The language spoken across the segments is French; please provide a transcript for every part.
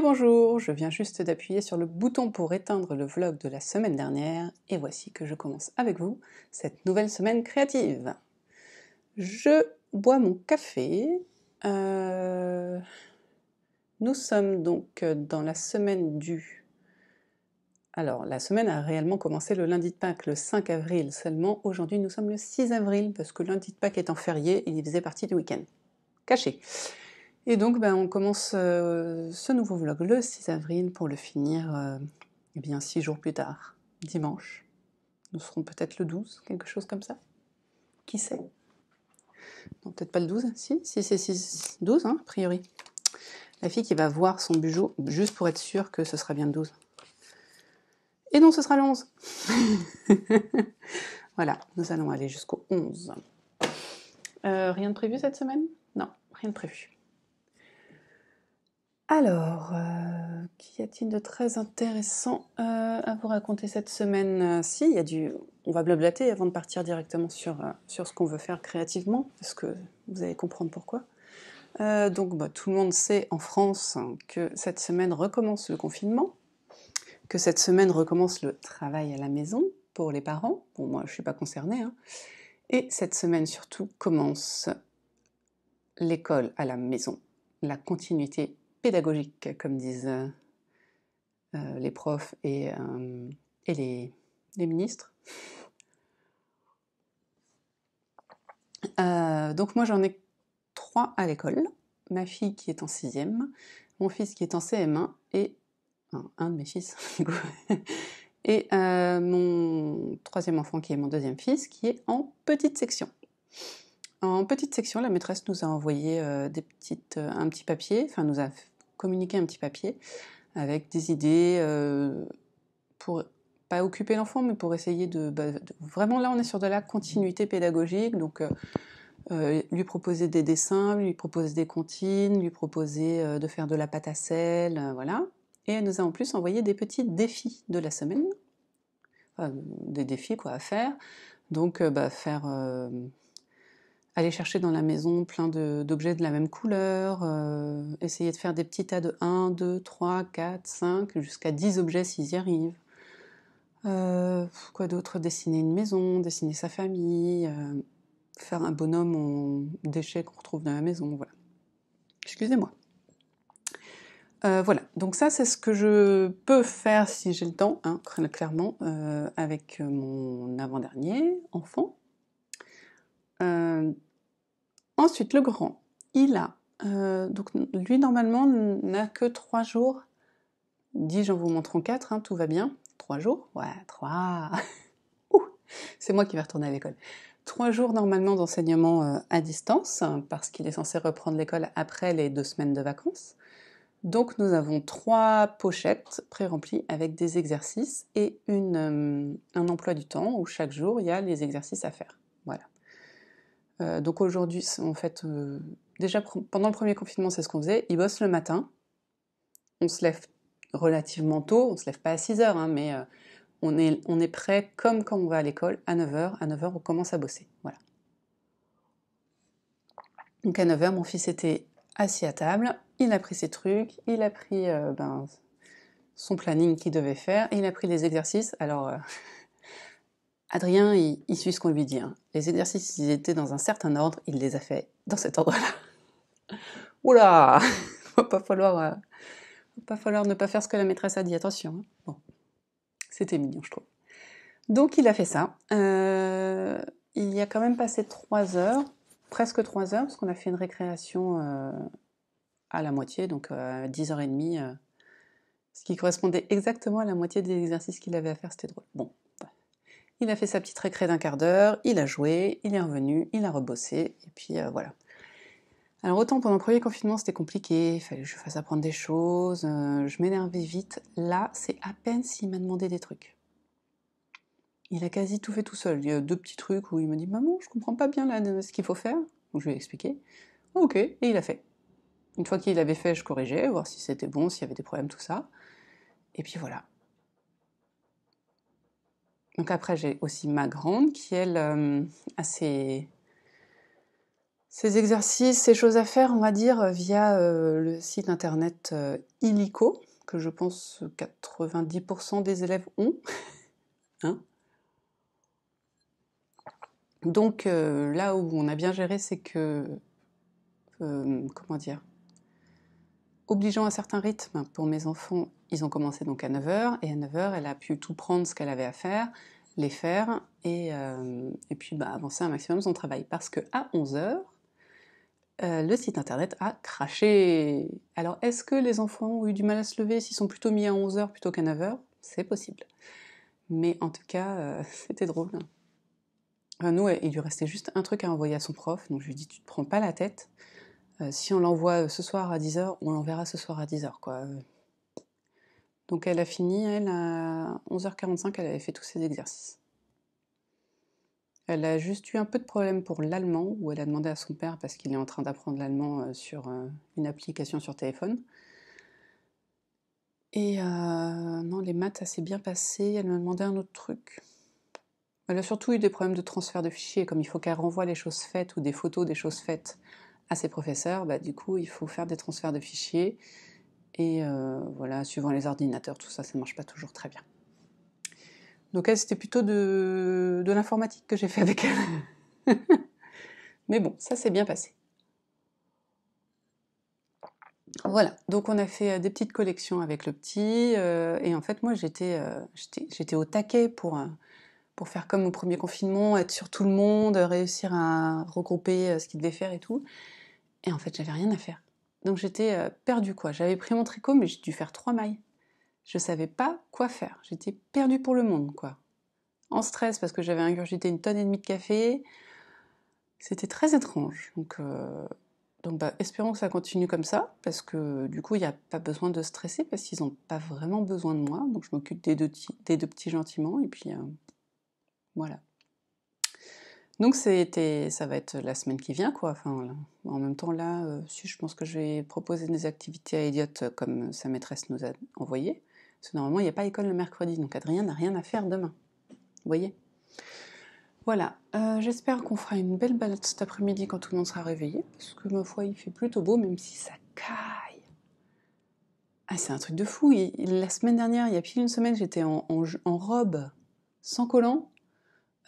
bonjour, je viens juste d'appuyer sur le bouton pour éteindre le vlog de la semaine dernière et voici que je commence avec vous cette nouvelle semaine créative. Je bois mon café. Euh, nous sommes donc dans la semaine du... Alors, la semaine a réellement commencé le lundi de Pâques, le 5 avril seulement. Aujourd'hui, nous sommes le 6 avril parce que lundi de Pâques en férié, il faisait partie du week-end. Caché. Et donc, ben, on commence euh, ce nouveau vlog le 6 avril pour le finir euh, eh bien, six jours plus tard, dimanche. Nous serons peut-être le 12, quelque chose comme ça. Qui sait Non, peut-être pas le 12, si, si c'est 6, 12, hein, a priori. La fille qui va voir son bijou juste pour être sûre que ce sera bien le 12. Et non, ce sera le 11. voilà, nous allons aller jusqu'au 11. Euh, rien de prévu cette semaine Non, rien de prévu. Alors, euh, qu'y a-t-il de très intéressant euh, à vous raconter cette semaine euh, Si, il y a du, on va blablater avant de partir directement sur, sur ce qu'on veut faire créativement, parce que vous allez comprendre pourquoi. donc, bah, tout le monde sait en France que cette semaine recommence le confinement, que cette semaine recommence le travail à la maison pour les parents. Bon, moi, je ne suis pas concernée. Hein. Et cette semaine surtout commence l'école à la maison, la continuité pédagogique, comme disent euh, les profs et, euh, et les, ministres. Euh, donc moi j'en ai trois à l'école, ma fille qui est en sixième, mon fils qui est en CM1 et un de mes fils et mon troisième enfant qui est mon deuxième fils qui est en petite section. En petite section, la maîtresse nous a envoyé des petites, un petit papier, enfin nous a communiquer un petit papier avec des idées euh, pour pas occuper l'enfant, mais pour essayer bah, de, Vraiment, là, on est sur de la continuité pédagogique, donc euh, euh, lui proposer des dessins, lui proposer des comptines, lui proposer de faire de la pâte à sel, voilà. Et elle nous a en plus envoyé des petits défis de la semaine, des défis quoi à faire. Donc, bah, faire aller chercher dans la maison plein d'objets de, la même couleur, euh, essayer de faire des petits tas de 1, 2, 3, 4, 5, jusqu'à 10 objets s'ils y arrivent. Euh, quoi d'autre Dessiner une maison, dessiner sa famille, euh, faire un bonhomme en déchets qu'on retrouve dans la maison, voilà. Excusez-moi. voilà, donc ça c'est ce que je peux faire si j'ai le temps, hein, clairement, avec mon avant-dernier enfant. Euh, ensuite, le grand, il a, euh, donc lui normalement n'a que 3 jours, dis-je en vous montrant hein, 4, tout va bien, 3 jours, ouais, 3, c'est moi qui vais retourner à l'école. 3 jours normalement d'enseignement euh, à distance, parce qu'il est censé reprendre l'école après les deux semaines de vacances. Donc nous avons trois pochettes pré-remplies avec des exercices et un emploi du temps où chaque jour il y a les exercices à faire. Voilà. Euh, donc aujourd'hui, en fait, euh, déjà pendant le premier confinement, c'est ce qu'on faisait. Il bosse le matin. On se lève relativement tôt. On se lève pas à 6 heures, hein, mais euh, on, est, on est prêt comme quand on va à l'école à 9 heures. À 9 heures, on commence à bosser. Voilà. Donc à 9 heures, mon fils était assis à table. Il a pris ses trucs. Il a pris ben, son planning qu'il devait faire. il a pris les exercices. Alors. Adrien, il, suit ce qu'on lui dit. Hein. Les exercices, ils étaient dans un certain ordre, il les a fait dans cet ordre-là. Oula Va pas falloir, va euh, pas falloir ne pas faire ce que la maîtresse a dit. Attention. Hein. Bon, c'était mignon, je trouve. Donc il a fait ça. Euh, il y a quand même passé trois heures, presque trois heures, parce qu'on a fait une récréation euh, à la moitié, donc à heures et demie, ce qui correspondait exactement à la moitié des exercices qu'il avait à faire, c'était drôle. Bon, il a fait sa petite récré d'un quart d'heure, il a joué, il est revenu, il a rebossé, et puis euh, voilà. Alors autant pendant le premier confinement c'était compliqué, il fallait que je fasse apprendre des choses, euh, je m'énervais vite, là c'est à peine s'il m'a demandé des trucs. Il a quasi tout fait tout seul. Il y a deux petits trucs où il me dit Maman, je comprends pas bien ce qu'il faut faire. Donc je lui ai expliqué. ok, et il a fait. Une fois qu'il avait fait, je corrigeais, voir si c'était bon, s'il y avait des problèmes, tout ça. Et puis voilà. Donc après, j'ai aussi ma grande qui, elle, euh, a ses, exercices, ses choses à faire, on va dire, via euh, le site internet euh, Illico, que je pense 90% des élèves ont. Hein. Donc là où on a bien géré, c'est que... comment dire obligeant à certains rythmes. Pour mes enfants, ils ont commencé donc à 9h, et à 9h, elle a pu tout prendre ce qu'elle avait à faire, les faire, et, euh, puis bah, avancer un maximum son travail. Parce que à 11h, euh, le site internet a craché. Alors, est-ce que les enfants ont eu du mal à se lever s'ils sont plutôt mis à 11h plutôt qu'à 9h C'est possible. Mais en tout cas, euh, c'était drôle. Enfin, nous, il lui restait juste un truc à envoyer à son prof, donc je lui dis Tu te prends pas la tête. Euh, si on l'envoie euh, ce soir à 10h, on l'enverra ce soir à 10h. Quoi. Donc elle a fini, elle, à 11h45, elle avait fait tous ses exercices. Elle a juste eu un peu de problème pour l'allemand, où elle a demandé à son père, parce qu'il est en train d'apprendre l'allemand euh, sur une application sur téléphone. Et non, les maths, ça s'est bien passé. Elle m'a demandé un autre truc. Elle a surtout eu des problèmes de transfert de fichiers, comme il faut qu'elle renvoie les choses faites ou des photos des choses faites à ses professeurs, bah, du coup, il faut faire des transferts de fichiers. Et euh, voilà, suivant les ordinateurs, tout ça, ça ne marche pas toujours très bien. Donc elle, c'était plutôt de, l'informatique que j'ai fait avec elle. Mais bon, ça s'est bien passé. Voilà, donc on a fait euh, des petites collections avec le petit. Euh, et en fait, moi, j'étais j'étais au taquet pour, pour faire comme au premier confinement, être sur tout le monde, réussir à regrouper ce qu'il devait faire et tout. Et en fait, j'avais rien à faire. Donc j'étais euh, perdue quoi. J'avais pris mon tricot, mais j'ai dû faire trois mailles. Je savais pas quoi faire. J'étais perdue pour le monde quoi. En stress parce que j'avais ingurgité une tonne et demie de café. C'était très étrange. Donc, euh, Donc bah, espérons que ça continue comme ça parce que du coup il n'y a pas besoin de stresser parce qu'ils n'ont pas vraiment besoin de moi. Donc je m'occupe des deux, petits gentiment et puis euh, voilà. Donc c'était, ça va être la semaine qui vient quoi. Enfin, en même temps là, euh, si je pense que je vais proposer des activités à Idiote euh, comme sa maîtresse nous a envoyé. Parce que normalement il n'y a pas école le mercredi, donc Adrien n'a rien à faire demain. Vous voyez. Voilà. Euh, j'espère qu'on fera une belle balade cet après-midi quand tout le monde sera réveillé, parce que ma foi il fait plutôt beau même si ça caille. Ah c'est un truc de fou. la semaine dernière, il y a pile une semaine, j'étais en robe sans collant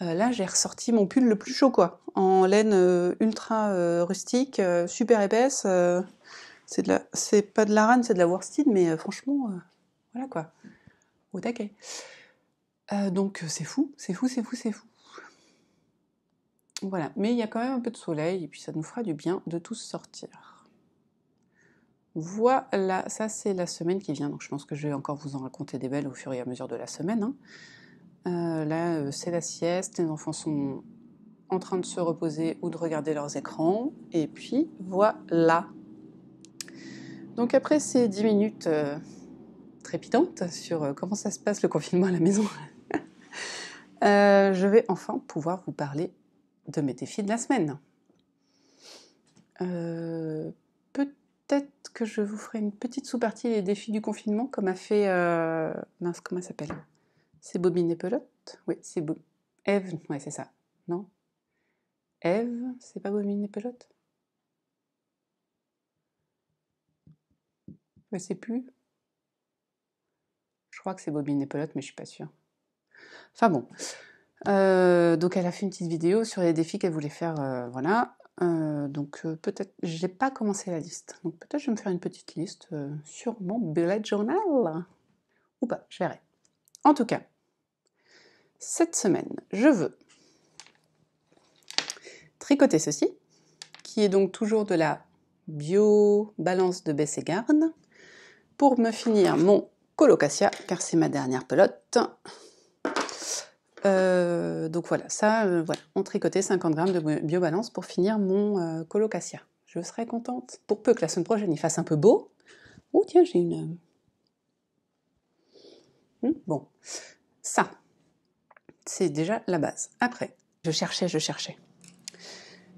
euh, là, j'ai ressorti mon pull le plus chaud, quoi, en laine euh, ultra euh, rustique, super épaisse. c'est pas de la rane, c'est de la worsted, mais franchement, voilà quoi, au taquet. donc c'est fou, c'est fou, c'est fou, c'est fou. Voilà, mais il y a quand même un peu de soleil et puis ça nous fera du bien de tous sortir. Voilà, ça c'est la semaine qui vient, donc je pense que je vais encore vous en raconter des belles au fur et à mesure de la semaine. Hein. Euh, là, euh, c'est la sieste, les enfants sont en train de se reposer ou de regarder leurs écrans. Et puis, voilà. Donc après ces dix minutes euh, trépidantes sur comment ça se passe le confinement à la maison, je vais enfin pouvoir vous parler de mes défis de la semaine. Peut-être que je vous ferai une petite sous-partie des défis du confinement, comme a fait... mince, comment ça s'appelle c'est Bobine et Pelote Oui, c'est bobby. Eve, ouais, c'est ça. Non Eve, c'est pas Bobine et Pelote Je sais plus. Je crois que c'est Bobine et Pelote, mais je suis pas sûre. Enfin bon. Euh, donc elle a fait une petite vidéo sur les défis qu'elle voulait faire, euh, voilà. Euh, donc peut-être, je n'ai pas commencé la liste. Donc peut-être je vais me faire une petite liste sur mon bullet journal. Ou pas, je verrai. En tout cas, cette semaine, je veux tricoter ceci, qui est donc toujours de la bio balance de baisse pour me finir mon colocasia, car c'est ma dernière pelote. Euh, donc voilà, ça, euh, voilà, on tricotait 50 grammes de biobalance pour finir mon euh, colocasia. Je serai contente. Pour peu que la semaine prochaine il fasse un peu beau. Oh tiens, j'ai une. Hmm, bon, ça, c'est déjà la base. Après, je cherchais, je cherchais.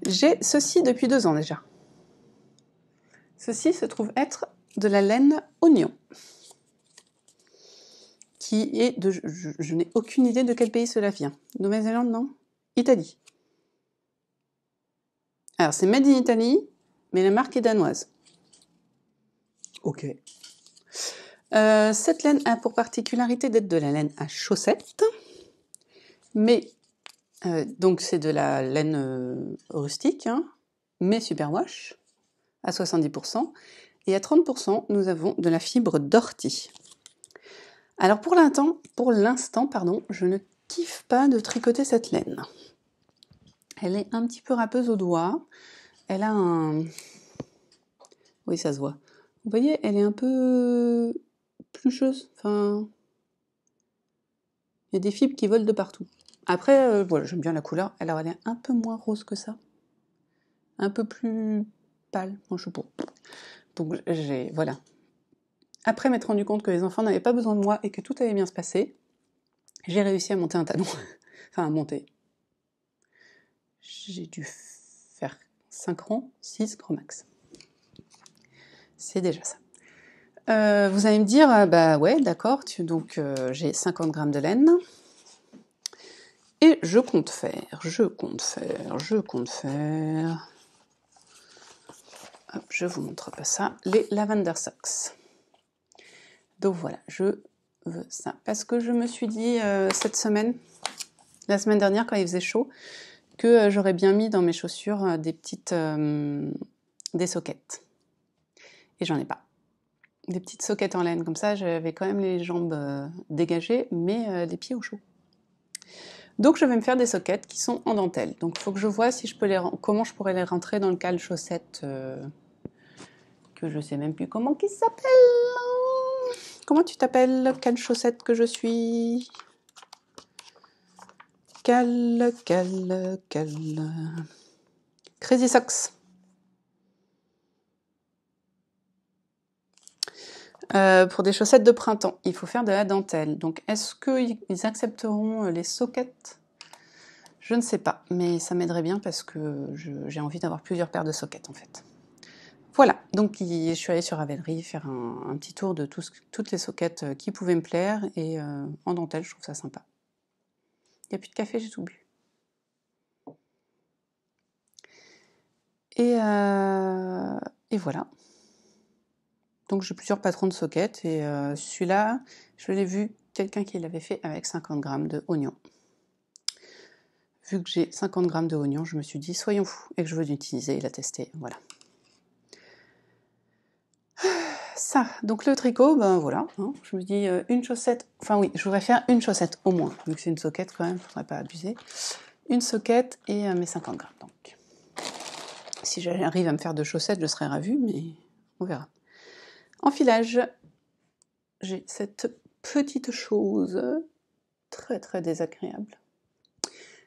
J'ai ceci depuis deux ans déjà. Ceci se trouve être de la laine oignon, qui est de... Je, n'ai aucune idée de quel pays cela vient. Nouvelle-Zélande, non Italie. Alors, c'est Made in Italy, mais la marque est danoise. Ok. Euh, cette laine a pour particularité d'être de la laine à chaussettes. Mais, euh, donc c'est de la laine euh, rustique, mais hein, mais superwash, à 70%. Et à 30%, nous avons de la fibre d'ortie. Alors pour l'instant, pour l'instant, pardon, je ne kiffe pas de tricoter cette laine. Elle est un petit peu râpeuse au doigt. Elle a un... Oui, ça se voit. Vous voyez, elle est un peu plucheuse. Enfin, il y a des fibres qui volent de partout. Après, euh, j'aime bien la couleur. Elle aurait un peu moins rose que ça. Un peu plus pâle, en chapeau. Donc j'ai. Voilà. Après m'être rendu compte que les enfants n'avaient pas besoin de moi et que tout allait bien se passer, j'ai réussi à monter un talon. enfin, à monter. J'ai dû faire 5 rangs, 6 grands max. C'est déjà ça. Euh, vous allez me dire, ah bah ouais, d'accord, donc euh, j'ai 50 grammes de laine, je compte faire, je compte faire, je compte faire. je vous montre pas ça, les Lavender Socks. Donc voilà, je veux ça. Parce que je me suis dit euh, cette semaine, la semaine dernière quand il faisait chaud, que euh, j'aurais bien mis dans mes chaussures euh, des petites... des soquettes. Et j'en ai pas. Des petites soquettes en laine, comme ça j'avais quand même les jambes dégagées, mais les pieds au chaud. Donc je vais me faire des sockets qui sont en dentelle. Donc il faut que je vois si je peux les, comment je pourrais les rentrer dans le cale chaussette euh, que je sais même plus comment qui s'appelle. Comment tu t'appelles cale chaussette que je suis Cale, cale, cale. Crazy Socks. Euh, pour des chaussettes de printemps, il faut faire de la dentelle. Donc, est-ce qu'ils accepteront euh, les soquettes Je ne sais pas, mais ça m'aiderait bien parce que j'ai envie d'avoir plusieurs paires de soquettes en fait. Voilà, donc je suis allée sur Ravelry faire un, petit tour de toutes les soquettes euh, qui pouvaient me plaire et en dentelle, je trouve ça sympa. Il n'y a plus de café, j'ai tout bu. et voilà. Donc j'ai plusieurs patrons de soquettes, et euh, celui-là, je l'ai vu, quelqu'un qui l'avait fait avec 50 grammes de oignon. Vu que j'ai 50 grammes de oignon, je me suis dit soyons fous et que je veux l'utiliser et la tester. Voilà. Ça, donc le tricot, ben voilà, hein. je me dis euh, une chaussette, enfin oui, je voudrais faire une chaussette au moins, vu que c'est une soquette quand même, il ne faudrait pas abuser. Une soquette et euh, mes 50 grammes donc. Si j'arrive à me faire deux chaussettes, je serai ravie, mais on verra. En filage, j'ai cette petite chose très très désagréable.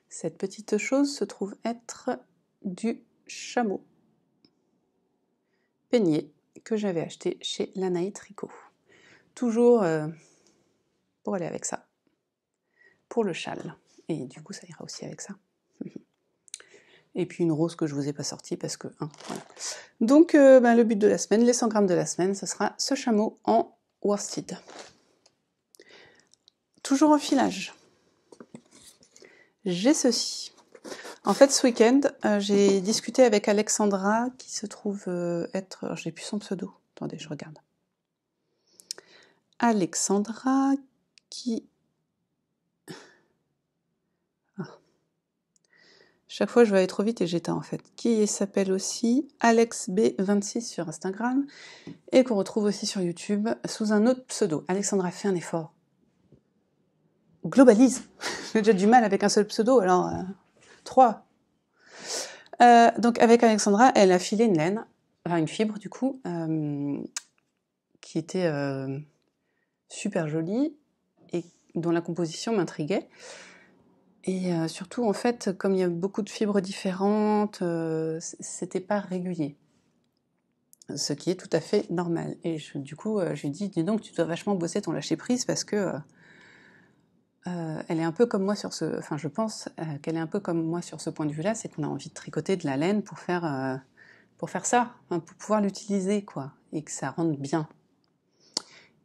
Cette petite chose se trouve être du chameau peigné que j'avais acheté chez l'Anaï Tricot. Toujours euh, pour aller avec ça, pour le châle. Et du coup, ça ira aussi avec ça. et puis une rose que je vous ai pas sortie parce que hein, Donc euh, ben, le but de la semaine, les 100 grammes de la semaine, ce sera ce chameau en worsted. Toujours en filage. J'ai ceci. En fait, ce week-end, euh, j'ai discuté avec Alexandra qui se trouve euh, être. J'ai plus son pseudo. Attendez, je regarde. Alexandra qui Chaque fois, je vais aller trop vite et j'éteins en fait. Qui s'appelle aussi AlexB26 sur Instagram et qu'on retrouve aussi sur YouTube sous un autre pseudo. Alexandra, fait un effort. Globalise J'ai déjà du mal avec un seul pseudo, alors euh, trois. Euh, donc avec Alexandra, elle a filé une laine, enfin une fibre du coup, euh, qui était super jolie et dont la composition m'intriguait. Et euh, surtout, en fait, comme il y a beaucoup de fibres différentes, euh, c'était pas régulier. Ce qui est tout à fait normal. Et du coup, euh, j'ai dit, dis donc, tu dois vachement bosser ton lâcher-prise parce que elle est un peu comme moi sur ce. Enfin, je pense qu'elle est un peu comme moi sur ce point de vue-là, c'est qu'on a envie de tricoter de la laine pour faire, pour faire ça, hein, pour pouvoir l'utiliser, quoi, et que ça rentre bien.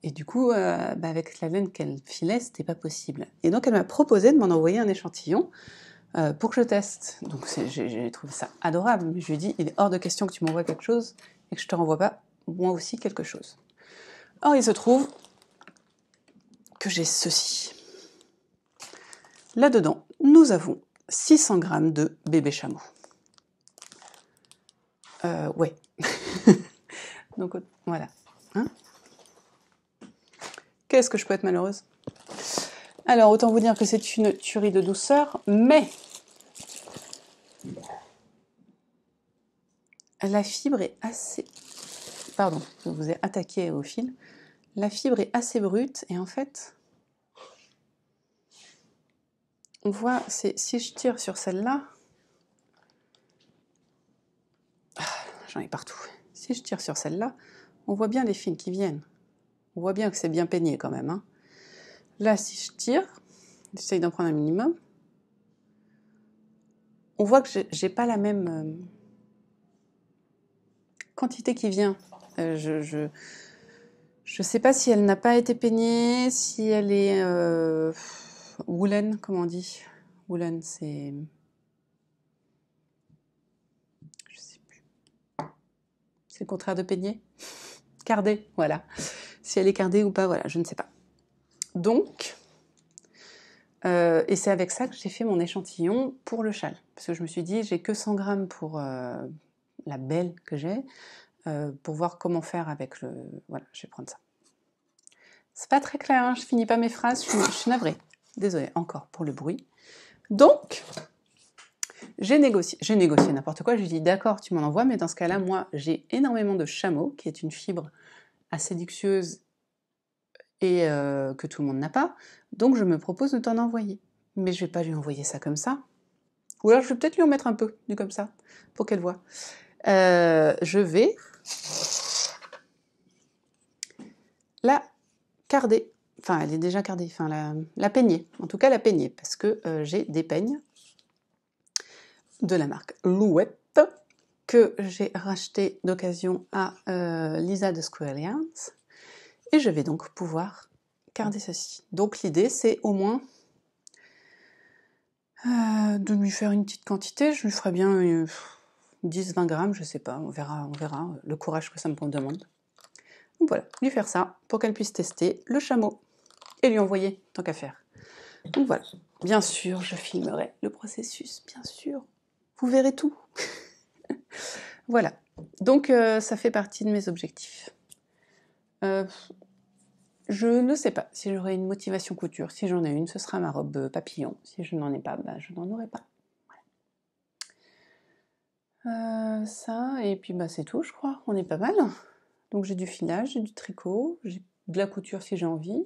Et du coup, euh, bah, avec la laine qu'elle filait, c'était pas possible. Et donc, elle m'a proposé de m'en envoyer un échantillon euh, pour que je teste. Donc, j'ai trouvé ça adorable. je lui ai dit, il est hors de question que tu m'envoies quelque chose et que je te renvoie pas moi aussi quelque chose. Or, il se trouve que j'ai ceci. Là-dedans, nous avons 600 grammes de bébé chameau. Euh, ouais. donc, voilà. Hein Qu'est-ce que je peux être malheureuse Alors, autant vous dire que c'est une tuerie de douceur, mais la fibre est assez... Pardon, je vous ai attaqué au fil. La fibre est assez brute et en fait, on voit, si je tire sur celle-là, ah, j'en ai partout. Si je tire sur celle-là, on voit bien les fils qui viennent. On voit bien que c'est bien peigné quand même. Hein. Là, si je tire, j'essaye d'en prendre un minimum. On voit que j'ai pas la même euh, quantité qui vient. Euh, je, je sais pas si elle n'a pas été peignée, si elle est euh, woolen, comme on dit. Woolen, c'est. Je sais plus. C'est le contraire de peigner. Cardé, voilà si elle est cardée ou pas, voilà, je ne sais pas. Donc, euh, et c'est avec ça que j'ai fait mon échantillon pour le châle. Parce que je me suis dit, j'ai que 100 grammes pour euh, la belle que j'ai, euh, pour voir comment faire avec le. Voilà, je vais prendre ça. C'est pas très clair, hein, je finis pas mes phrases, je suis, navrée. Désolée, encore pour le bruit. Donc, j'ai négocié, j'ai négocié n'importe quoi, je lui ai dit d'accord, tu m'en envoies, mais dans ce cas-là, moi, j'ai énormément de chameau, qui est une fibre assez et euh, que tout le monde n'a pas, donc je me propose de t'en envoyer. Mais je vais pas lui envoyer ça comme ça. Ou alors je vais peut-être lui en mettre un peu, du comme ça, pour qu'elle voit. Euh, je vais la carder. Enfin, elle est déjà cardée. Enfin, la, la peigner. En tout cas, la peigner, parce que euh, j'ai des peignes de la marque Louette que j'ai racheté d'occasion à euh, Lisa de Alliance Et je vais donc pouvoir garder ceci. Donc l'idée, c'est au moins euh, de lui faire une petite quantité. Je lui ferai bien 10-20 euh, grammes, je sais pas. On verra, on verra le courage que ça me demande. Donc voilà, lui faire ça pour qu'elle puisse tester le chameau et lui envoyer tant qu'à faire. Donc voilà, bien sûr, je filmerai le processus, bien sûr. Vous verrez tout. Voilà. Donc euh, ça fait partie de mes objectifs. Euh, je ne sais pas si j'aurai une motivation couture. Si j'en ai une, ce sera ma robe euh, papillon. Si je n'en ai pas, bah, je n'en aurai pas. ça, et puis bah, c'est tout, je crois. On est pas mal. Donc j'ai du filage, j'ai du tricot, j'ai de la couture si j'ai envie.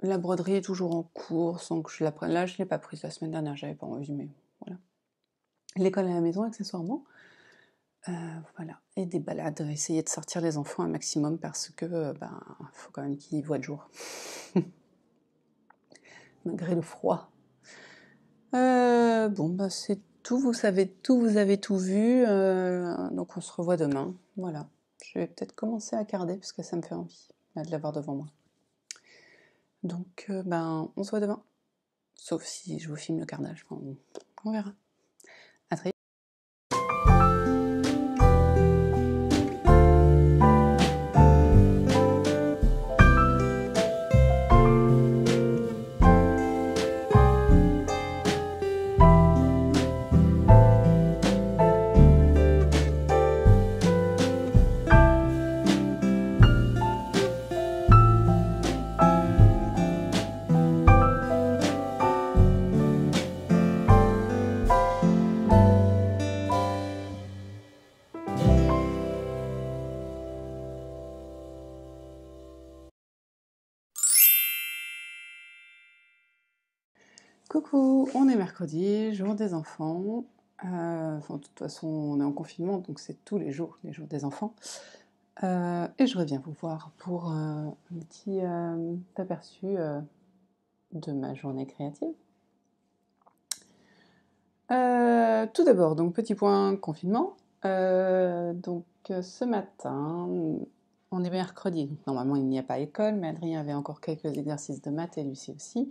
La broderie est toujours en cours sans je la Là, je ne l'ai pas prise la semaine dernière, j'avais pas envie, mais voilà l'école à la maison accessoirement. Euh, voilà, et des balades, essayer de sortir les enfants un maximum parce que euh, ben faut quand même qu'ils voient le jour. Malgré le froid. Euh, bon bah c'est tout, vous savez tout, vous avez tout vu. donc on se revoit demain. Voilà. Je vais peut-être commencer à carder parce que ça me fait envie de l'avoir devant moi. Donc ben on se voit demain. Sauf si je vous filme le carnage, on verra. on est mercredi, jour des enfants. Euh, enfin, de toute façon, on est en confinement, donc c'est tous les jours, les jours des enfants. Euh, et je reviens vous voir pour euh, un petit aperçu de ma journée créative. tout d'abord, donc petit point confinement. donc ce matin, on est mercredi. Normalement, il n'y a pas école, mais Adrien avait encore quelques exercices de maths et Lucie aussi.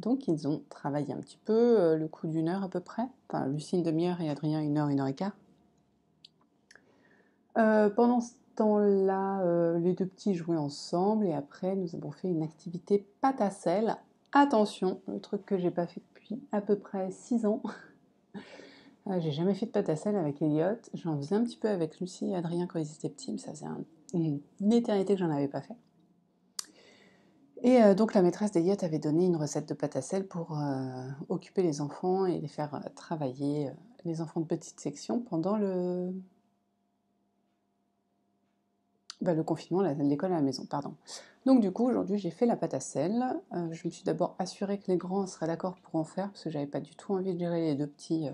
Donc ils ont travaillé un petit peu, euh, le coup d'une heure à peu près. Enfin, une demi-heure et Adrien une heure, une heure et quart. Euh, pendant ce temps-là, euh, les deux petits jouaient ensemble et après nous avons fait une activité pâte à sel. Attention, le truc que j'ai pas fait depuis à peu près six ans. j'ai jamais fait de pâte à sel avec Elliot. J'en faisais un petit peu avec Lucie et Adrien quand ils étaient petits, mais ça faisait une éternité que j'en avais pas fait. Et euh, donc la maîtresse des avait donné une recette de pâte à sel pour euh, occuper les enfants et les faire euh, travailler, les enfants de petite section, pendant le, bah, le confinement, l'école à la maison, pardon. Donc du coup, aujourd'hui, j'ai fait la pâte à sel. je me suis d'abord assurée que les grands seraient d'accord pour en faire, parce que j'avais pas du tout envie de gérer les deux petits,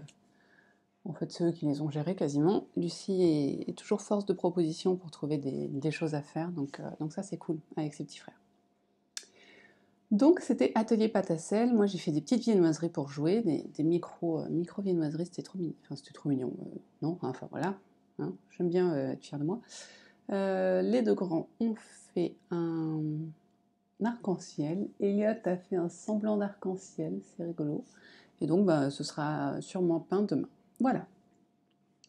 en fait ceux qui les ont gérés quasiment. Lucie est, toujours force de proposition pour trouver des, choses à faire, donc, donc ça c'est cool avec ses petits frères. Donc c'était Atelier sel, Moi j'ai fait des petites viennoiseries pour jouer, des, micro, euh, micro viennoiseries, c'était trop, mignon. c'était trop mignon, euh, non Enfin voilà, hein. j'aime bien euh, être fière de moi. les deux grands ont fait un, arc-en-ciel. Elliot a fait un semblant d'arc-en-ciel, c'est rigolo. Et donc bah, ce sera sûrement peint demain. Voilà.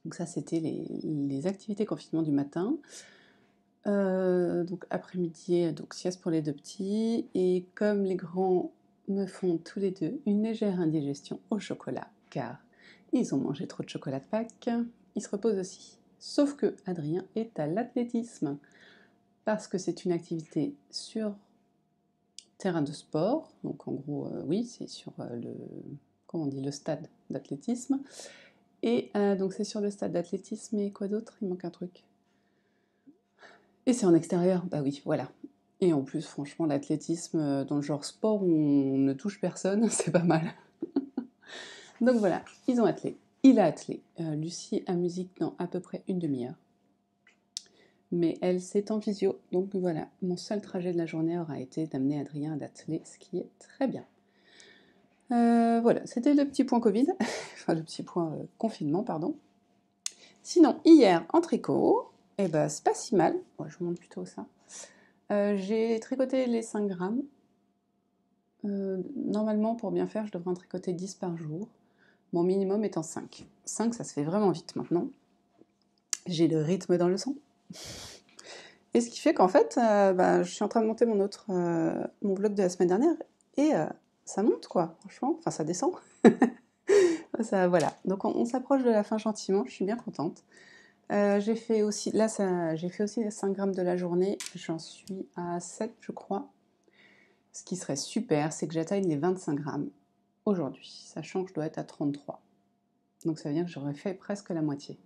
Donc ça c'était les, les activités confinement du matin. Euh, donc après-midi, euh, donc sieste pour les deux petits. Et comme les grands me font tous les deux une légère indigestion au chocolat, car ils ont mangé trop de chocolat de Pâques, ils se reposent aussi. Sauf que Adrien est à l'athlétisme, parce que c'est une activité sur terrain de sport, donc en gros, euh, oui, c'est sur le, comment on dit, le stade d'athlétisme. Et donc c'est sur le stade d'athlétisme et quoi d'autre Il manque un truc. Et c'est en extérieur, bah oui, voilà. Et en plus, franchement, l'athlétisme euh, dans le genre sport où on ne touche personne, c'est pas mal. Donc voilà, ils ont attelé. Il a attelé. Euh, Lucie a musique dans à peu près une demi-heure. Mais elle, c'est en visio. Donc voilà, mon seul trajet de la journée aura été d'amener Adrien à d'atteler, ce qui est très bien. Euh, voilà, c'était le petit point Covid. enfin, le petit point confinement, pardon. Sinon, hier, en tricot, et eh bah, ben, c'est pas si mal. je vous montre plutôt ça. Euh, j'ai tricoté les 5 grammes. Euh, normalement, pour bien faire, je devrais en tricoter 10 par jour. Mon minimum étant 5. 5, ça se fait vraiment vite maintenant. J'ai le rythme dans le sang. Et ce qui fait qu'en fait, euh, bah, je suis en train de monter mon autre, mon vlog de la semaine dernière et ça monte quoi, franchement. Enfin, ça descend. ça, voilà. Donc on s'approche de la fin gentiment. Je suis bien contente. Euh, j'ai fait aussi, là, j'ai fait aussi les 5 grammes de la journée. J'en suis à 7, je crois. Ce qui serait super, c'est que j'atteigne les 25 grammes aujourd'hui, sachant que je dois être à 33. Donc ça veut dire que j'aurais fait presque la moitié.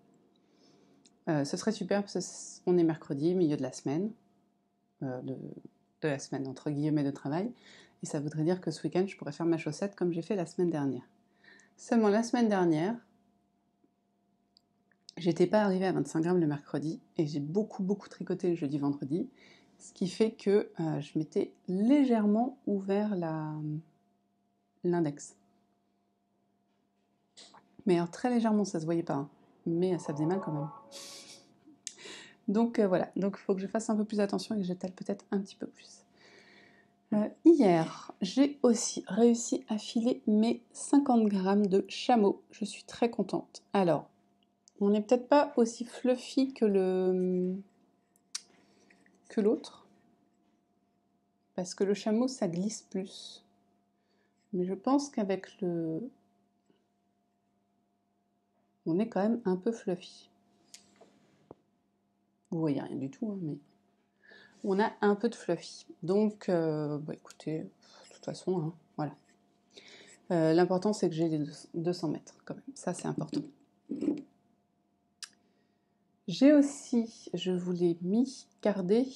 Euh, ce serait super parce qu'on est mercredi, milieu de la semaine, euh, de, la semaine entre guillemets de travail, et ça voudrait dire que ce week-end je pourrais faire ma chaussette comme j'ai fait la semaine dernière. Seulement la semaine dernière, J'étais pas arrivée à 25 grammes le mercredi et j'ai beaucoup beaucoup tricoté le jeudi vendredi, ce qui fait que euh, je m'étais légèrement ouvert la l'index. Mais alors, très légèrement, ça se voyait pas, hein, mais ça faisait mal quand même. Donc euh, voilà, donc il faut que je fasse un peu plus attention et que j'étale peut-être un petit peu plus. Euh, hier, j'ai aussi réussi à filer mes 50 grammes de chameau. Je suis très contente. Alors, on n'est peut-être pas aussi fluffy que le que l'autre parce que le chameau ça glisse plus mais je pense qu'avec le on est quand même un peu fluffy vous voyez rien du tout hein, mais on a un peu de fluffy donc euh, bah, écoutez de toute façon hein, voilà euh, l'important c'est que j'ai les 200 mètres quand même ça c'est important j'ai aussi, je vous l'ai mis, cardé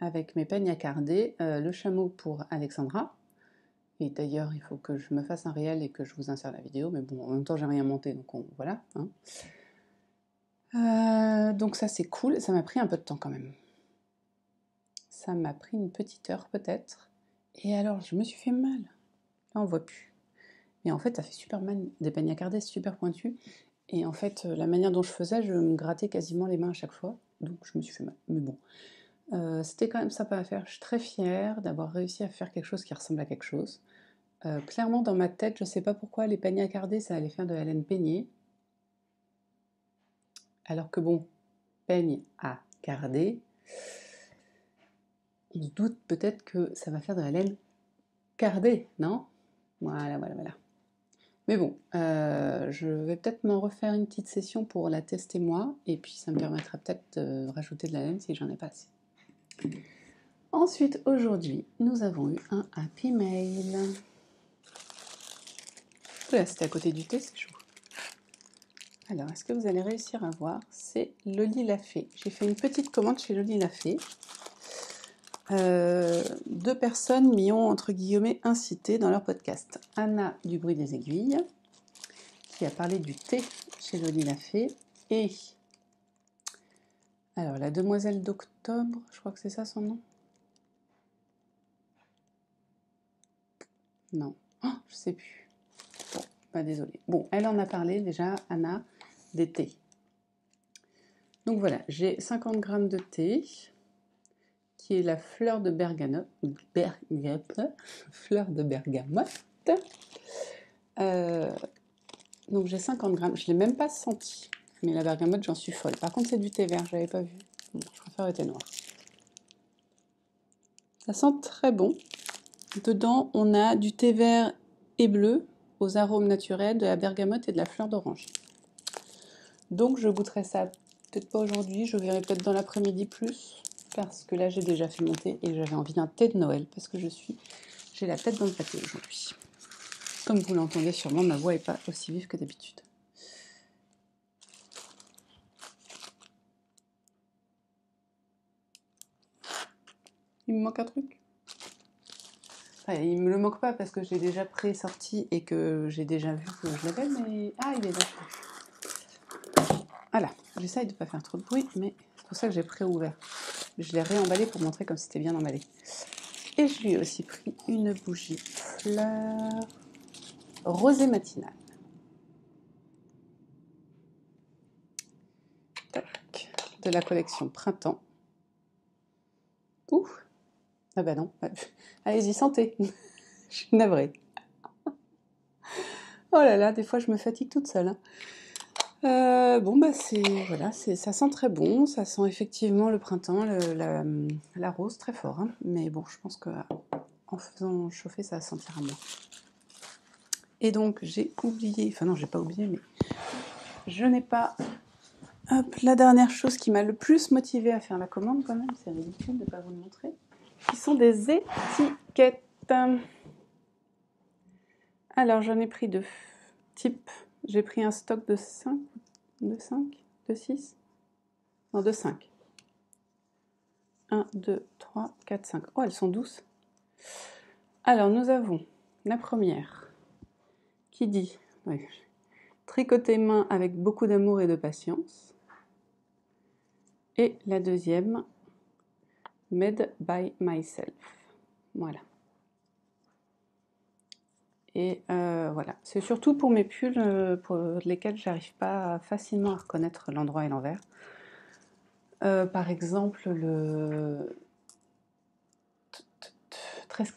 avec mes peignes à carder euh, le chameau pour Alexandra. Et d'ailleurs, il faut que je me fasse un réel et que je vous insère la vidéo, mais bon, en même temps, j'ai rien monté, donc voilà. Hein. Euh, donc ça, c'est cool. Ça m'a pris un peu de temps quand même. Ça m'a pris une petite heure peut-être. Et alors, je me suis fait mal. Là, on voit plus. Mais en fait, ça fait super mal des peignes à carder super pointu. Et en fait, euh, la manière dont je faisais, je me grattais quasiment les mains à chaque fois. Donc je me suis fait mal. Mais bon, euh, c'était quand même sympa à faire. Je suis très fière d'avoir réussi à faire quelque chose qui ressemble à quelque chose. Euh, clairement, dans ma tête, je ne sais pas pourquoi les paniers carder, ça allait faire de la laine peignée. Alors que bon, peigne à carder, on doute peut-être que ça va faire de la laine cardée, non Voilà, voilà, voilà. Mais bon, euh, je vais peut-être m'en refaire une petite session pour la tester moi, et puis ça me permettra peut-être de rajouter de la laine si j'en ai pas assez. Ensuite, aujourd'hui, nous avons eu un Happy Mail. c'était à côté du thé, c'est chaud. Alors, est-ce que vous allez réussir à voir C'est Loli Lafay. J'ai fait une petite commande chez Loli Lafay. Euh, deux personnes m'y ont, entre guillemets, incité dans leur podcast. Anna du bruit des aiguilles, qui a parlé du thé chez Loli Lafay, et alors la demoiselle d'octobre, je crois que c'est ça son nom. Non, Je ah, je sais plus. Bon, pas bah, désolé Bon, elle en a parlé déjà, Anna, des thés. Donc voilà, j'ai 50 grammes de thé, la fleur de bergamote. fleur de bergamote. Euh, donc j'ai 50 grammes. Je ne l'ai même pas senti. Mais la bergamote, j'en suis folle. Par contre, c'est du thé vert, je n'avais pas vu. je préfère le thé noir. Ça sent très bon. Dedans, on a du thé vert et bleu aux arômes naturels, de la bergamote et de la fleur d'orange. Donc je goûterai ça peut-être pas aujourd'hui, je verrai peut-être dans l'après-midi plus parce que là j'ai déjà fait mon thé et j'avais envie d'un thé de Noël parce que je suis j'ai la tête dans le papier aujourd'hui. Comme vous l'entendez sûrement, ma voix n'est pas aussi vive que d'habitude. Il me manque un truc. il il me le manque pas parce que j'ai déjà pré-sorti et que j'ai déjà vu que je l'avais, mais. Ah, il est là. Voilà, j'essaye de ne pas faire trop de bruit, mais c'est pour ça que j'ai pré-ouvert. Je l'ai réemballé pour montrer comme c'était bien emballé. Et je lui ai aussi pris une bougie fleur rosée matinale. De la collection printemps. Ouh Ah bah non. Allez-y, santé. je suis navrée. Oh là là, des fois je me fatigue toute seule. Hein. Euh, bon, bah, c'est, voilà, c'est, ça sent très bon. Ça sent effectivement le printemps, la, rose très fort. Hein. Mais bon, je pense que en faisant chauffer, ça sentira moins. Et donc, j'ai oublié, enfin, non, j'ai pas oublié, mais je n'ai pas. la dernière chose qui m'a le plus motivée à faire la commande, quand même, c'est ridicule de ne pas vous le montrer, qui sont des étiquettes. Alors, j'en ai pris deux types. J'ai pris un stock de 5 de 5, 2, 6. Non, 2, 5. 1, 2, 3, 4, 5. Oh, elles sont douces. Alors, nous avons la première qui dit tricoter main avec beaucoup d'amour et de patience. Et la deuxième, made by myself. Voilà. Et euh, voilà, c'est surtout pour mes pulls euh, pour lesquels j'arrive pas facilement à reconnaître l'endroit et l'envers. Euh, par exemple, le 13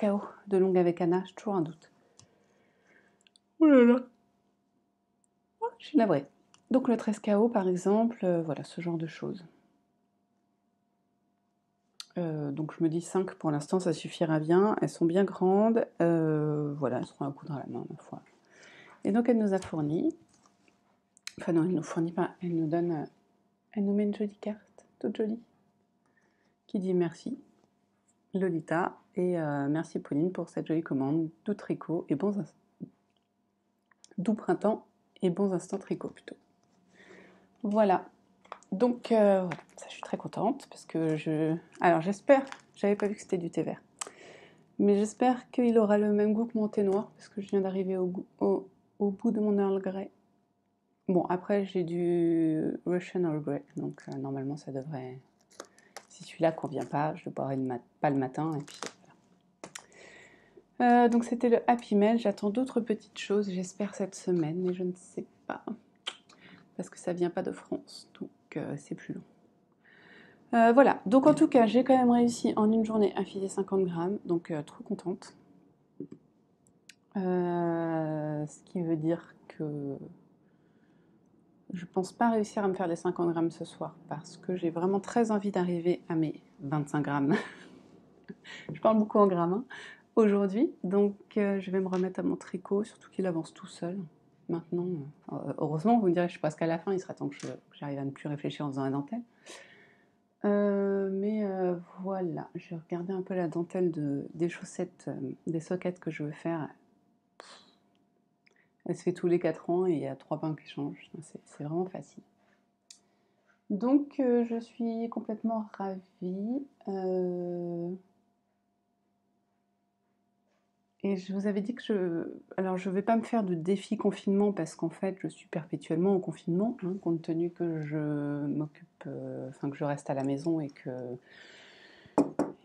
de longue avec Anna, j'ai toujours un doute. Oh là là ah, Je suis navrée. Donc le 13 par exemple, voilà ce genre de choses. Euh, donc je me dis 5 pour l'instant, ça suffira bien. Elles sont bien grandes. Euh, voilà, elles seront à coudre à la main, ma foi. Et donc elle nous a fourni. Enfin non, elle nous fournit pas. Elle nous donne. Euh, elle nous met une jolie carte, toute jolie, qui dit merci, Lolita, et merci Pauline pour cette jolie commande. Doux tricot et bons Doux printemps et bons instants tricot plutôt. Voilà. Donc euh, ça je suis très contente parce que je. Alors j'espère, j'avais pas vu que c'était du thé vert. Mais j'espère qu'il aura le même goût que mon thé noir parce que je viens d'arriver au, au, bout de mon Earl Grey. Bon, après j'ai du Russian Earl Grey, donc euh, normalement ça devrait. Si celui-là convient pas, je le boirai pas le matin et puis euh, donc c'était le Happy Mail. J'attends d'autres petites choses, j'espère cette semaine, mais je ne sais pas parce que ça vient pas de France, donc euh, c'est plus long. Euh, voilà, donc en tout cas, j'ai quand même réussi en une journée à filer 50 grammes, donc euh, trop contente. ce qui veut dire que je pense pas réussir à me faire les 50 grammes ce soir parce que j'ai vraiment très envie d'arriver à mes 25 grammes. je parle beaucoup en grammes hein, aujourd'hui, donc je vais me remettre à mon tricot, surtout qu'il avance tout seul maintenant. Euh, heureusement, vous me direz, je suis presque à la fin, il sera temps que j'arrive à ne plus réfléchir en faisant la dentelle. Euh, mais euh, voilà, j'ai regardé un peu la dentelle des chaussettes, des sockets que je veux faire. Elle se fait tous les 4 ans et il y a 3 pains qui changent. C'est vraiment facile. Donc je suis complètement ravie. Et je vous avais dit que je. Alors, je ne vais pas me faire de défi confinement parce qu'en fait, je suis perpétuellement en confinement, hein, compte tenu que je m'occupe. Euh, enfin, que je reste à la maison et que.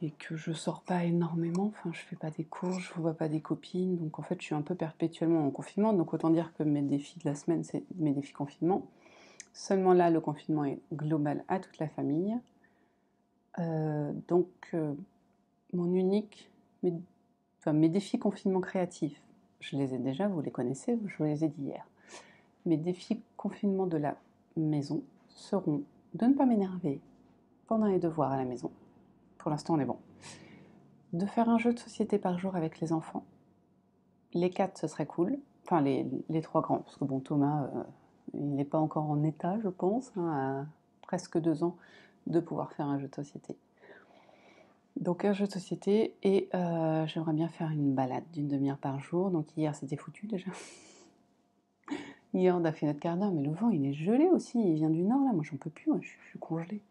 Et que je sors pas énormément, enfin je ne fais pas des cours, je ne vois pas des copines, donc en fait je suis un peu perpétuellement en confinement, donc autant dire que mes défis de la semaine c'est mes défis confinement. Seulement là le confinement est global à toute la famille, euh, donc euh, mon unique, mes défis confinement créatifs, je les ai déjà, vous les connaissez, je vous les ai dit hier. Mes défis confinement de la maison seront de ne pas m'énerver pendant les devoirs à la maison. Pour l'instant, on est bon. De faire un jeu de société par jour avec les enfants. Les quatre, ce serait cool. Enfin, les, trois grands, parce que bon, Thomas, euh, il n'est pas encore en état, je pense, hein, à presque deux ans, de pouvoir faire un jeu de société donc un jeu de société et euh, j'aimerais bien faire une balade d'une demi-heure par jour. Donc hier c'était foutu déjà. hier on a fait notre quart mais le vent il est gelé aussi, il vient du nord là, moi j'en peux plus, je, suis, congelée.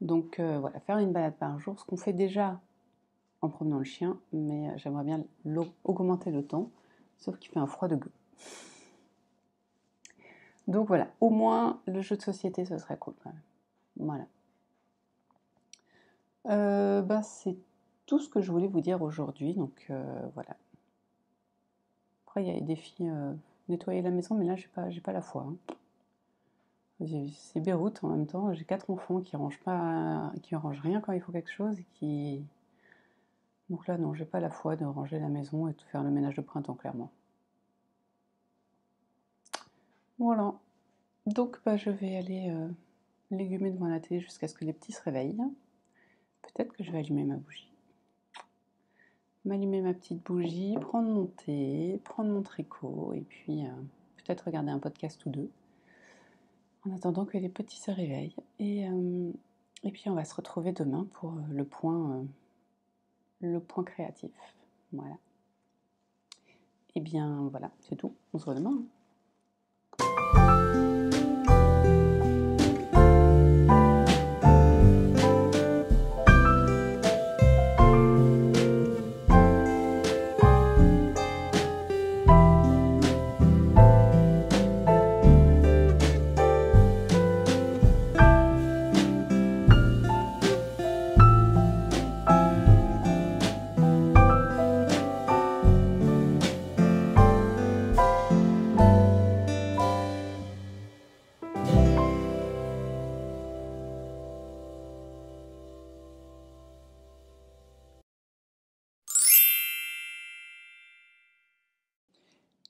Donc euh, voilà, faire une balade par jour, ce qu'on fait déjà en promenant le chien, mais euh, j'aimerais bien augmenter le temps, sauf qu'il fait un froid de gueule. Donc voilà, au moins le jeu de société ce serait cool quand même. Voilà. Euh, bah, c'est tout ce que je voulais vous dire aujourd'hui. Donc euh, voilà. Après, il y a des filles euh, nettoyer la maison, mais là, j'ai pas, j'ai pas la foi. Hein. C'est Beyrouth en même temps. J'ai quatre enfants qui rangent pas, qui rangent rien quand il faut quelque chose, qui donc là, non, j'ai pas la foi de ranger la maison et de faire le ménage de printemps, clairement. Voilà. Donc, bah, je vais aller légumer devant la télé jusqu'à ce que les petits se réveillent. Peut-être que je vais allumer ma bougie. M'allumer ma petite bougie, prendre mon thé, prendre mon tricot et puis euh, peut-être regarder un podcast ou deux. En attendant que les petits se réveillent. Et, euh, et puis on va se retrouver demain pour euh, le point, le point créatif. Voilà. Et eh bien voilà, c'est tout. On se voit demain. Hein.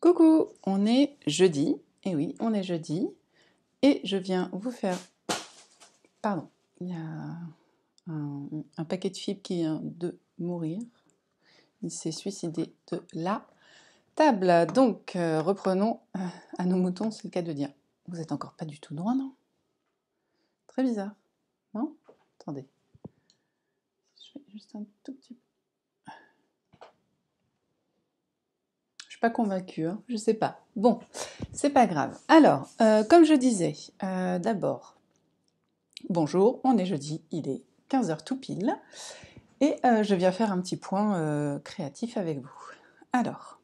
Coucou, on est jeudi, et eh oui, on est jeudi, et je viens vous faire... Pardon, il y a un, paquet de fibres qui vient de mourir. Il s'est suicidé de la table. Donc, euh, reprenons euh, à nos moutons, c'est le cas de dire. Vous êtes encore pas du tout droit, non Très bizarre, non Attendez. Je fais juste un tout petit peu. pas convaincue, hein. je sais pas. Bon, c'est pas grave. Alors, euh, comme je disais, euh, d'abord, bonjour, on est jeudi, il est 15h tout pile, et euh, je viens faire un petit point créatif avec vous. Alors,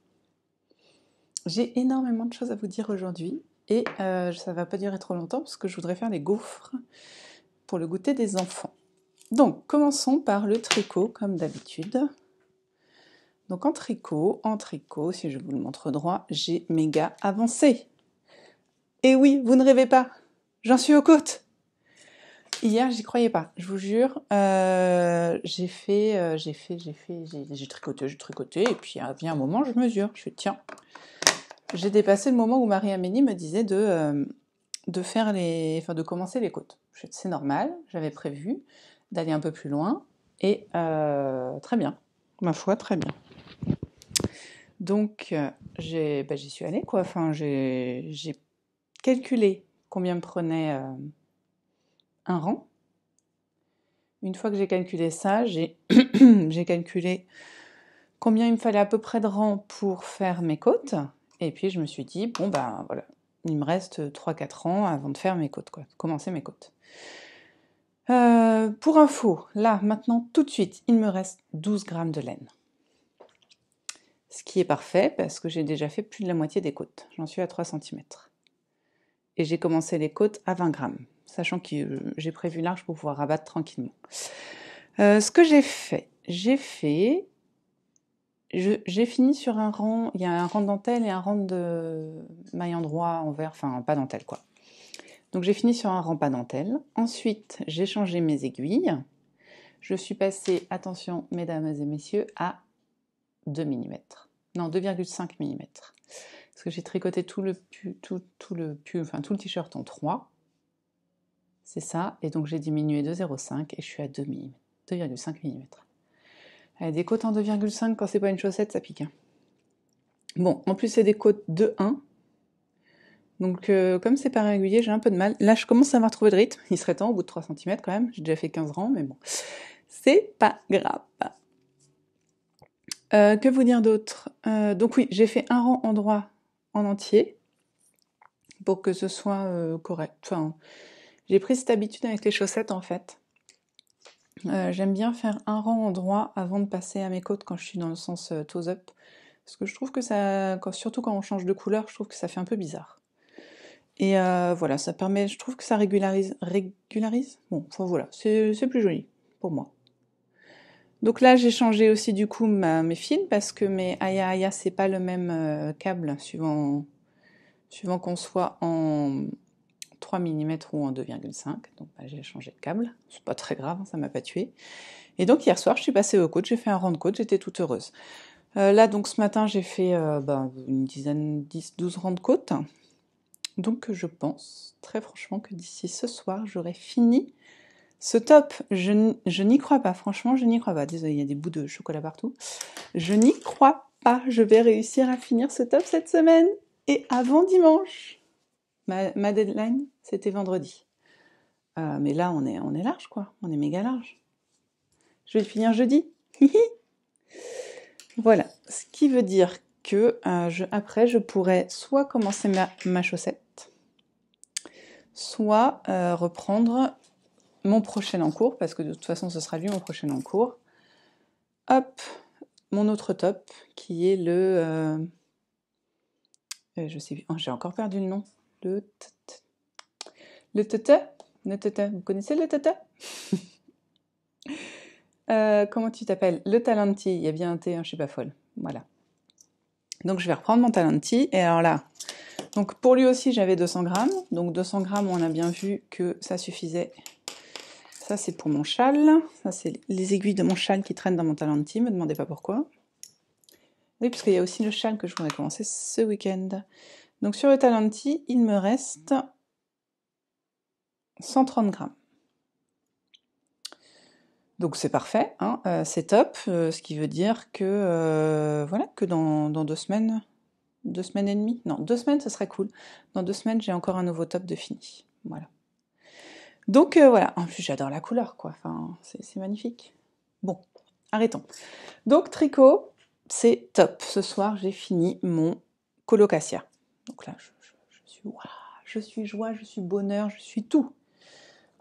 j'ai énormément de choses à vous dire aujourd'hui, et ça va pas durer trop longtemps parce que je voudrais faire des gaufres pour le goûter des enfants. Donc, commençons par le tricot, comme d'habitude. Donc en tricot, en tricot, si je vous le montre droit, j'ai méga avancé. Et oui, vous ne rêvez pas, j'en suis aux côtes. Hier, j'y croyais pas, je vous jure. Euh, euh, j'ai fait, j'ai fait, j'ai fait, j'ai tricoté, j'ai tricoté, et puis il y a un moment, je mesure, je fais tiens. J'ai dépassé le moment où Marie-Amélie me disait de, euh, de faire les, enfin, de commencer les côtes. C'est normal, j'avais prévu d'aller un peu plus loin, et très bien, ma foi, très bien. Donc, euh, ben, j'y suis allée, quoi. Enfin, j'ai calculé combien me prenait euh, un rang. Une fois que j'ai calculé ça, j'ai calculé combien il me fallait à peu près de rangs pour faire mes côtes. Et puis, je me suis dit, bon, ben voilà, il me reste 3-4 ans avant de faire mes côtes, quoi, commencer mes côtes. Euh, pour info, là, maintenant, tout de suite, il me reste 12 grammes de laine. Ce qui est parfait parce que j'ai déjà fait plus de la moitié des côtes. J'en suis à 3 cm. Et j'ai commencé les côtes à 20 grammes, sachant que euh, j'ai prévu large pour pouvoir rabattre tranquillement. Euh, ce que j'ai fait, j'ai fait. J'ai fini sur un rang, il y a un rang de dentelle et un rang de maille endroit en vert, enfin pas dentelle quoi. Donc j'ai fini sur un rang pas dentelle. Ensuite, j'ai changé mes aiguilles. Je suis passée, attention mesdames et messieurs, à 2 mm. Non, 2,5 mm. Parce que j'ai tricoté tout le tout, le pu, enfin tout le t-shirt en 3. C'est ça, et donc j'ai diminué de 0,5 et je suis à 2 mm, 2,5 mm. des côtes en 2,5 quand c'est pas une chaussette, ça pique. Hein. Bon, en plus c'est des côtes de 1 Donc euh, comme c'est pas régulier, j'ai un peu de mal. Là, je commence à me retrouver de rythme. Il serait temps au bout de 3 cm quand même. J'ai déjà fait 15 rangs, mais bon. C'est pas grave. Euh, que vous dire d'autre euh, Donc oui, j'ai fait un rang en droit en entier pour que ce soit euh, correct. j'ai pris cette habitude avec les chaussettes en fait. J'aime bien faire un rang en droit avant de passer à mes côtes quand je suis dans le sens toes-up. Parce que je trouve que ça, surtout quand on change de couleur, je trouve que ça fait un peu bizarre. Et voilà, ça permet, je trouve que ça régularise. Régularise Bon, enfin voilà, c'est plus joli pour moi. Donc là, j'ai changé aussi du coup mes fils parce que mes Aya Aya, c'est pas le même euh, câble suivant, suivant qu'on soit en 3 mm ou en 2,5. Donc là bah, j'ai changé de câble. C'est pas très grave, hein, ça m'a pas tué. Et donc hier soir, je suis passée au côtes, j'ai fait un rang de côtes, j'étais toute heureuse. Euh, là, donc ce matin, j'ai fait euh, bah, une dizaine, 10, 12 rangs de côte. Donc je pense, très franchement, que d'ici ce soir, j'aurai fini ce top, je, n'y crois pas, franchement, je n'y crois pas. Désolée, il y a des bouts de chocolat partout. Je n'y crois pas, je vais réussir à finir ce top cette semaine et avant dimanche. Ma, deadline, c'était vendredi. Euh, mais là, on est, on est large, quoi. On est méga large. Je vais finir jeudi. voilà, ce qui veut dire que euh, je, après, je pourrais soit commencer ma, ma chaussette, soit euh, reprendre mon prochain en cours, parce que de toute façon ce sera lui mon prochain en cours. Hop, mon autre top qui est le. Euh, euh, je sais, oh, j'ai encore perdu le nom. Le tete. Le tete Le Vous connaissez le tete euh, Comment tu t'appelles Le talenti. Il y a bien un T, hein, je suis pas folle. Voilà. Donc je vais reprendre mon talenti. Et alors là, donc pour lui aussi j'avais 200 grammes. Donc 200 grammes, on a bien vu que ça suffisait ça, c'est pour mon châle. Ça, c'est les aiguilles de mon châle qui traînent dans mon talenti. Me demandez pas pourquoi. Oui, parce qu'il y a aussi le châle que je voudrais commencer ce week-end. Donc, sur le talenti, il me reste 130 grammes. Donc c'est parfait, hein, euh, c'est top, euh, ce qui veut dire que euh, voilà que dans, deux semaines, deux semaines et demie, non deux semaines ce serait cool. Dans deux semaines j'ai encore un nouveau top de fini. Voilà. Donc euh, voilà, en plus j'adore la couleur, quoi. Enfin, c'est magnifique. Bon, arrêtons. Donc tricot, c'est top. Ce soir, j'ai fini mon colocacia. Donc là, je, suis je suis joie, je suis bonheur, je suis tout.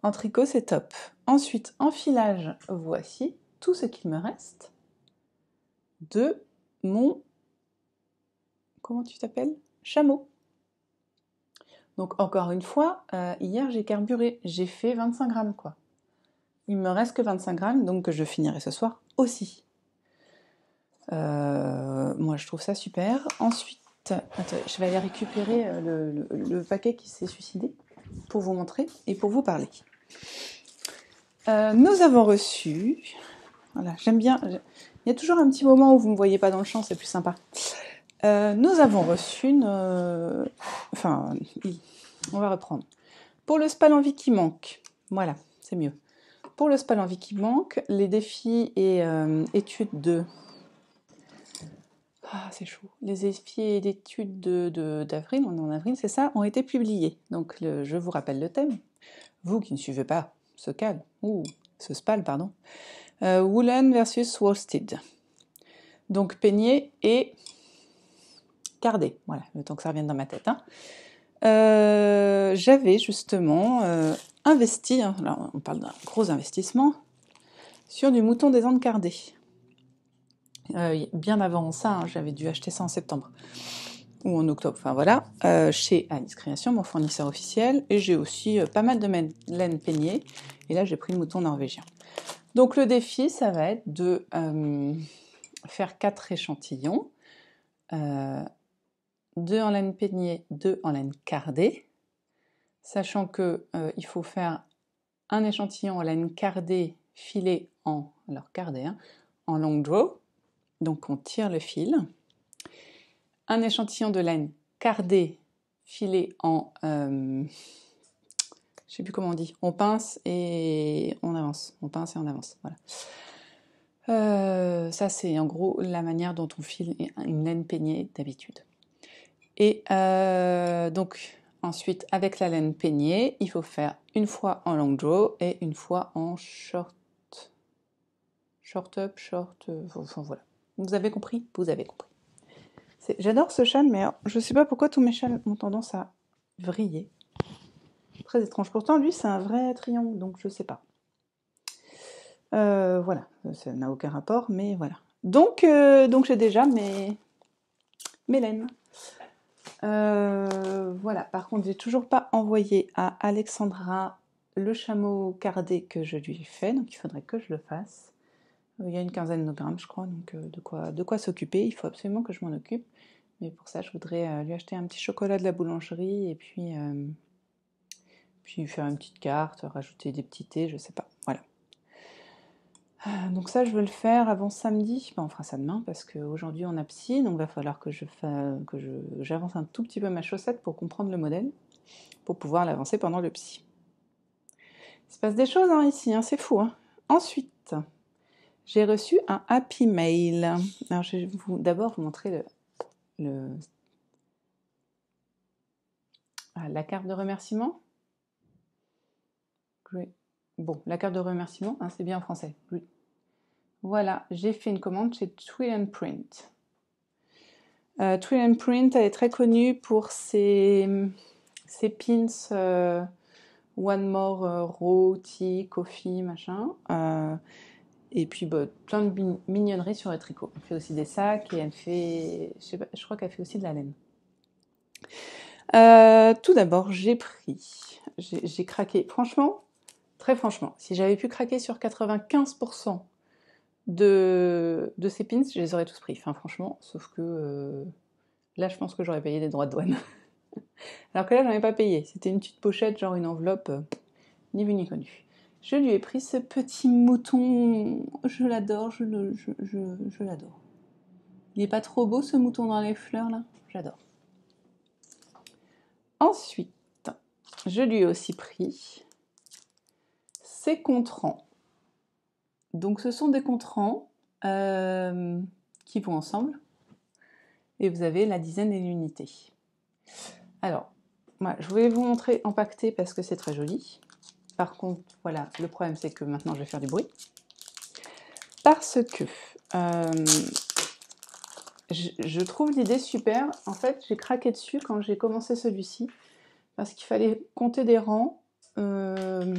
En tricot, c'est top. Ensuite, en filage, voici tout ce qu'il me reste de mon comment tu t'appelles Chameau. Donc encore une fois, euh, hier j'ai carburé, j'ai fait 25 grammes quoi. Il me reste que 25 grammes, donc je finirai ce soir aussi. Euh, moi je trouve ça super. Ensuite, je vais aller récupérer euh, le, paquet qui s'est suicidé pour vous montrer et pour vous parler. nous avons reçu. Voilà, j'aime bien. Il y a toujours un petit moment où vous ne me voyez pas dans le champ, c'est plus sympa. Euh, nous avons reçu une... Euh, enfin, on va reprendre. Pour le vie qui manque, voilà, c'est mieux. Pour le vie qui manque, les défis et euh, études de... Ah, c'est chaud. Les défis d'études d'avril, de, de, on est en avril, c'est ça, ont été publiés. Donc, je vous rappelle le thème. Vous qui ne suivez pas ce cadre, ou ce spal, pardon. Woolen versus Worsted. Donc, peigné et Cardé, voilà, le temps que ça revienne dans ma tête. Hein. Euh, j'avais justement euh, investi, alors hein, on parle d'un gros investissement, sur du mouton des Andes Cardé. Euh, bien avant ça, hein, j'avais dû acheter ça en septembre ou en octobre, enfin voilà, chez Alice Création, mon fournisseur officiel, et j'ai aussi pas mal de laine peignée, et là j'ai pris le mouton norvégien. Donc le défi, ça va être de faire quatre échantillons, 2 en laine peignée, 2 en laine cardée, sachant que euh, il faut faire un échantillon en laine cardée filé en hein, en long draw. Donc on tire le fil. Un échantillon de laine cardée filé en je euh, je sais plus comment on dit. On pince et on avance. On pince et avance. Voilà. Euh, ça c'est en gros la manière dont on file une laine peignée d'habitude. Et euh, donc ensuite, avec la laine peignée, il faut faire une fois en long draw et une fois en short. Short up, short. Euh, enfin voilà. Vous avez compris Vous avez compris. J'adore ce châle, mais hein, je ne sais pas pourquoi tous mes châles ont tendance à vriller. Très étrange. Pourtant, lui, c'est un vrai triangle, donc je ne sais pas. Euh, voilà, ça n'a aucun rapport, mais voilà. Donc, donc j'ai déjà mes, mes laines. Euh, voilà, par contre, j'ai toujours pas envoyé à Alexandra le chameau cardé que je lui ai fait, donc il faudrait que je le fasse. Euh, il y a une quinzaine de grammes, je crois, donc euh, de quoi, de quoi s'occuper. Il faut absolument que je m'en occupe. Mais pour ça, je voudrais lui acheter un petit chocolat de la boulangerie et puis, lui puis faire une petite carte, rajouter des petits thés, je sais pas. Euh, donc ça, je veux le faire avant samedi. on fera ça demain parce qu'aujourd'hui on a psy, donc il va falloir que je j'avance un tout petit peu ma chaussette pour comprendre le modèle, pour pouvoir l'avancer pendant le psy. Il se passe des choses hein, ici, hein, c'est fou. Hein. Ensuite, j'ai reçu un happy mail. Alors je vais d'abord vous montrer ah, la carte de remerciement. Great Bon, la carte de remerciement, hein, c'est bien en français. Voilà, j'ai fait une commande chez Twill Print. Euh, Print, elle est très connue pour ses, pins euh, One More euh, row, Coffee, machin. Euh, et puis bah, plein de mignonneries sur les tricots. Elle fait aussi des sacs et elle fait, je, crois qu'elle fait aussi de la laine. tout d'abord, j'ai pris, j'ai craqué. Franchement, Très franchement, si j'avais pu craquer sur 95% de, de ces pins, je les aurais tous pris. Enfin, franchement, sauf que euh, là, je pense que j'aurais payé des droits de douane. Alors que là, j'en ai pas payé. C'était une petite pochette, genre une enveloppe, euh, ni vu ni connu. Je lui ai pris ce petit mouton. Je l'adore, je, je l'adore. Il n'est pas trop beau ce mouton dans les fleurs là J'adore. Ensuite, je lui ai aussi pris donc ce sont des contrants euh, qui vont ensemble et vous avez la dizaine et l'unité. Alors, moi je vais vous montrer empaqueté parce que c'est très joli. Par contre, voilà, le problème c'est que maintenant je vais faire du bruit. Parce que euh, je, trouve l'idée super. En fait, j'ai craqué dessus quand j'ai commencé celui-ci. Parce qu'il fallait compter des rangs. Euh,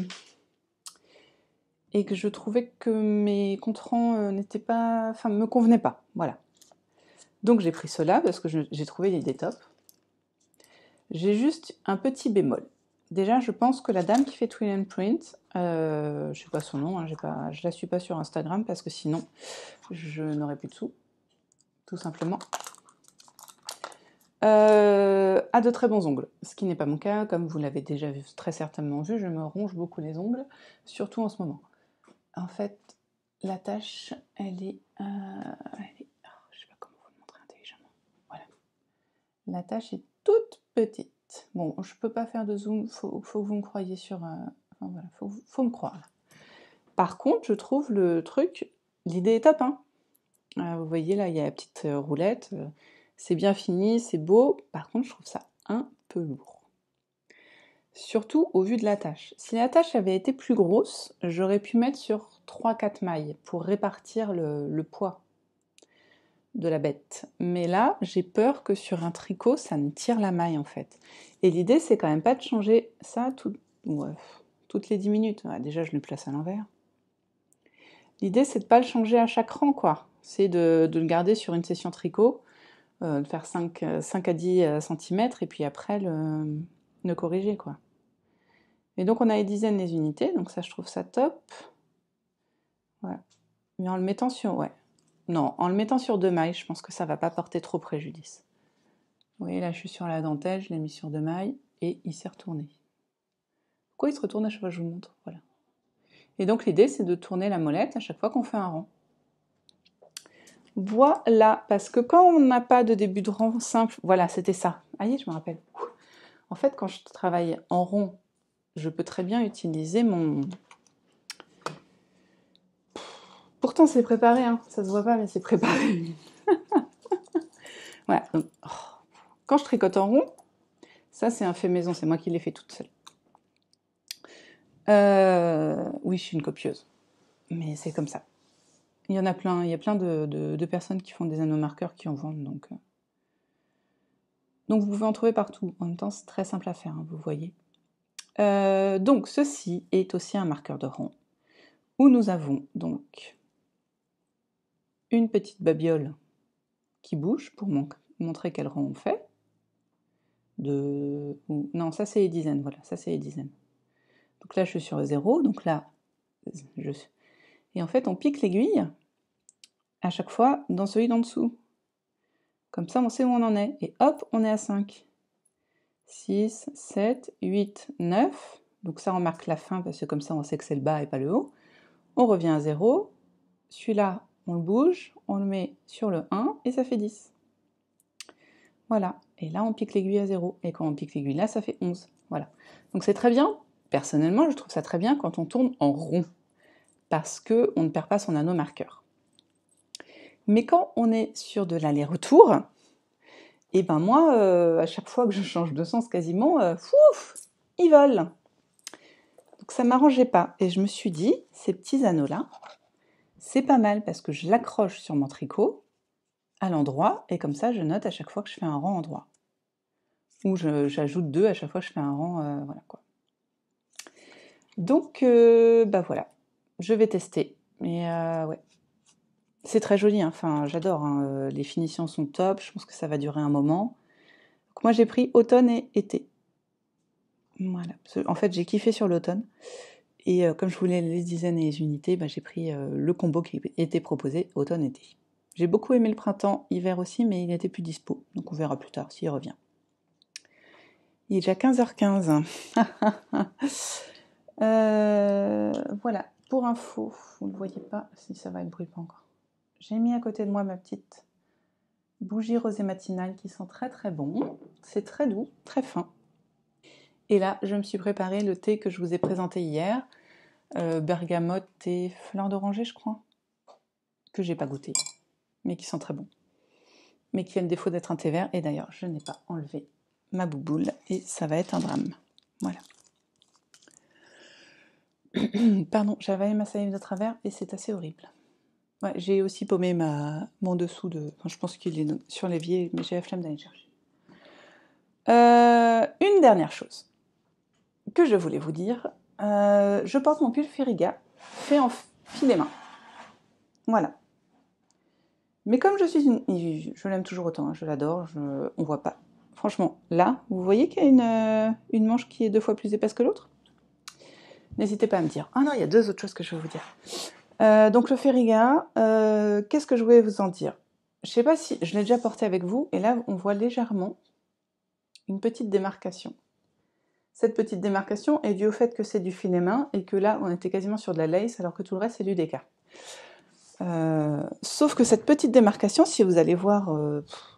et que je trouvais que mes contrats euh, n'étaient pas, enfin, me convenaient pas. Voilà. Donc j'ai pris cela parce que j'ai trouvé l'idée top. J'ai juste un petit bémol. Déjà, je pense que la dame qui fait Twin Print, euh, je sais pas son nom, hein, pas, je la suis pas sur Instagram parce que sinon je n'aurais plus de sous, tout simplement. Euh, a de très bons ongles, ce qui n'est pas mon cas, comme vous l'avez déjà très certainement vu, je me ronge beaucoup les ongles, surtout en ce moment en fait, la tâche, elle est, euh, oh, Je ne sais pas comment vous le montrer intelligemment. Voilà. La tâche est toute petite. Bon, je peux pas faire de zoom. Faut, faut que vous me croyez sur. Euh, voilà, faut, me croire. Par contre, je trouve le truc, l'idée est top. Hein euh, vous voyez là, il y a la petite roulette. C'est bien fini, c'est beau. Par contre, je trouve ça un peu lourd. Surtout au vu de la tâche. Si la tâche avait été plus grosse, j'aurais pu mettre sur 3-4 mailles pour répartir le, poids de la bête. Mais là, j'ai peur que sur un tricot, ça ne tire la maille en fait. Et l'idée, c'est quand même pas de changer ça toutes les 10 minutes. déjà, je le place à l'envers. L'idée, c'est de pas le changer à chaque rang, quoi. C'est de, le garder sur une session tricot, euh, de faire 5, 5 euh, à 10 euh, cm, et puis après, le, ne corriger, quoi. Et donc on a les dizaines des unités, donc ça je trouve ça top. Ouais. Mais en le mettant sur, ouais. Non, en le mettant sur deux mailles, je pense que ça va pas porter trop préjudice. Vous voyez, là je suis sur la dentelle, je l'ai mis sur deux mailles et il s'est retourné. Pourquoi il se retourne à chaque fois je vous montre Voilà. Et donc l'idée c'est de tourner la molette à chaque fois qu'on fait un rang. Voilà, parce que quand on n'a pas de début de rang simple, voilà, c'était ça. Aïe, je me rappelle. En fait, quand je travaille en rond, je peux très bien utiliser mon... Pourtant, c'est préparé, hein. ça se voit pas, mais c'est préparé. voilà, oh. quand je tricote en rond, ça c'est un fait maison, c'est moi qui l'ai fait toute seule. Euh, oui, je suis une copieuse, mais c'est comme ça. Il y en a plein, il y a plein de, de personnes qui font des anneaux marqueurs qui en vendent, donc euh. Donc vous pouvez en trouver partout. En même temps, c'est très simple à faire, hein, vous voyez. Euh, donc ceci est aussi un marqueur de rang où nous avons donc une petite babiole qui bouge pour montrer quel rang on fait. De... Non, ça c'est les dizaines, voilà, ça c'est les dizaines. Donc là je suis sur 0, donc là je Et en fait on pique l'aiguille à chaque fois dans celui d'en dessous. Comme ça, on sait où on en est. Et hop, on est à 5. 6, 7, 8, 9. Donc ça, on marque la fin parce que comme ça, on sait que c'est le bas et pas le haut. On revient à 0. Celui-là, on le bouge, on le met sur le 1 et ça fait 10. Voilà. Et là, on pique l'aiguille à 0. Et quand on pique l'aiguille là, ça fait 11. Voilà. Donc c'est très bien. Personnellement, je trouve ça très bien quand on tourne en rond parce qu'on ne perd pas son anneau marqueur. Mais quand on est sur de l'aller-retour, et eh ben moi, euh, à chaque fois que je change de sens quasiment, euh, fouf, ils volent. Donc ça ne m'arrangeait pas. Et je me suis dit, ces petits anneaux-là, c'est pas mal parce que je l'accroche sur mon tricot à l'endroit et comme ça je note à chaque fois que je fais un rang endroit. Ou j'ajoute deux à chaque fois que je fais un rang, euh, voilà quoi. Donc bah voilà, je vais tester. Mais ouais, c'est très joli, hein. enfin j'adore, hein. euh, les finitions sont top, je pense que ça va durer un moment. moi j'ai pris automne et été. Voilà. En fait j'ai kiffé sur l'automne. Et euh, comme je voulais les dizaines et les unités, bah, j'ai pris euh, le combo qui était proposé automne-été. J'ai beaucoup aimé le printemps, hiver aussi, mais il n'était plus dispo. Donc on verra plus tard s'il revient. Il est déjà 15h15. voilà, pour info, vous ne voyez pas si ça va être pas encore j'ai mis à côté de moi ma petite bougie rosée matinale qui sent très très bon. C'est très doux, très fin. Et là, je me suis préparé le thé que je vous ai présenté hier, euh, bergamote et fleur d'oranger, je crois, que j'ai pas goûté, mais qui sent très bon, mais qui a le défaut d'être un thé vert. Et d'ailleurs, je n'ai pas enlevé ma bouboule et ça va être un drame. Voilà. Pardon, j'avais ma salive de travers et c'est assez horrible j'ai aussi paumé ma, mon dessous de. je pense qu'il est sur l'évier, mais j'ai la flemme d'aller chercher. Euh, une dernière chose que je voulais vous dire. Euh, je porte mon pull Feriga, fait en filet main. Voilà. Mais comme je suis une. Je l'aime toujours autant, hein, je l'adore, on voit pas. Franchement, là, vous voyez qu'il y a une, euh, une manche qui est deux fois plus épaisse que l'autre N'hésitez pas à me dire. Ah non, il y a deux autres choses que je veux vous dire. Euh, donc le Ferriga, euh, qu'est-ce que je voulais vous en dire Je ne sais pas si je l'ai déjà porté avec vous, et là on voit légèrement une petite démarcation. Cette petite démarcation est due au fait que c'est du filet main et que là on était quasiment sur de la lace alors que tout le reste c'est du déca. Euh, sauf que cette petite démarcation, si vous allez voir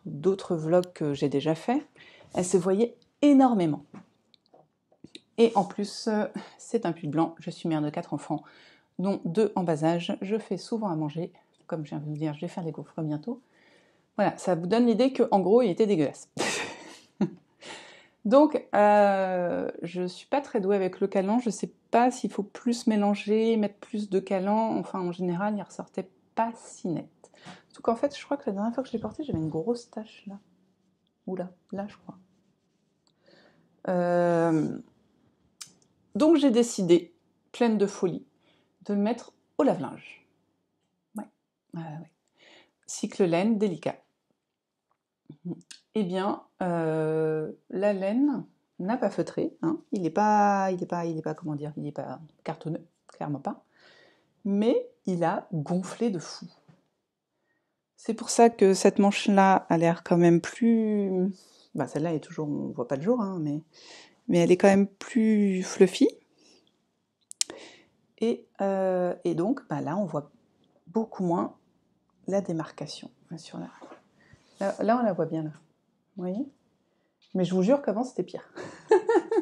d'autres vlogs que j'ai déjà fait, elle se voyait énormément. Et en plus, c'est un pull blanc, je suis mère de quatre enfants, dont deux en bas âge. Je fais souvent à manger, comme je viens de vous dire, je vais faire les gaufres bientôt. Voilà, ça vous donne l'idée qu'en gros, il était dégueulasse. Donc, euh, je ne suis pas très douée avec le calan. Je ne sais pas s'il faut plus mélanger, mettre plus de calan. Enfin, en général, il ressortait pas si net. Surtout qu'en fait, je crois que la dernière fois que je l'ai porté, j'avais une grosse tache là. Ou là, là, je crois. Euh, donc, j'ai décidé, pleine de folie, de le mettre au lave-linge. Ouais. Cycle laine délicat. Eh bien, euh, la laine n'a pas feutré. Hein. Il n'est pas, il est pas, il n'est pas, comment dire, il n'est pas cartonneux, clairement pas. Mais il a gonflé de fou. C'est pour ça que cette manche-là a l'air quand même plus. Bah, celle-là est toujours, on voit pas le jour, hein, mais mais elle est quand même plus fluffy. Euh, et, donc, bah, là, on voit beaucoup moins la démarcation hein, Là, on la voit bien, là. Vous voyez Mais je vous jure qu'avant, c'était pire.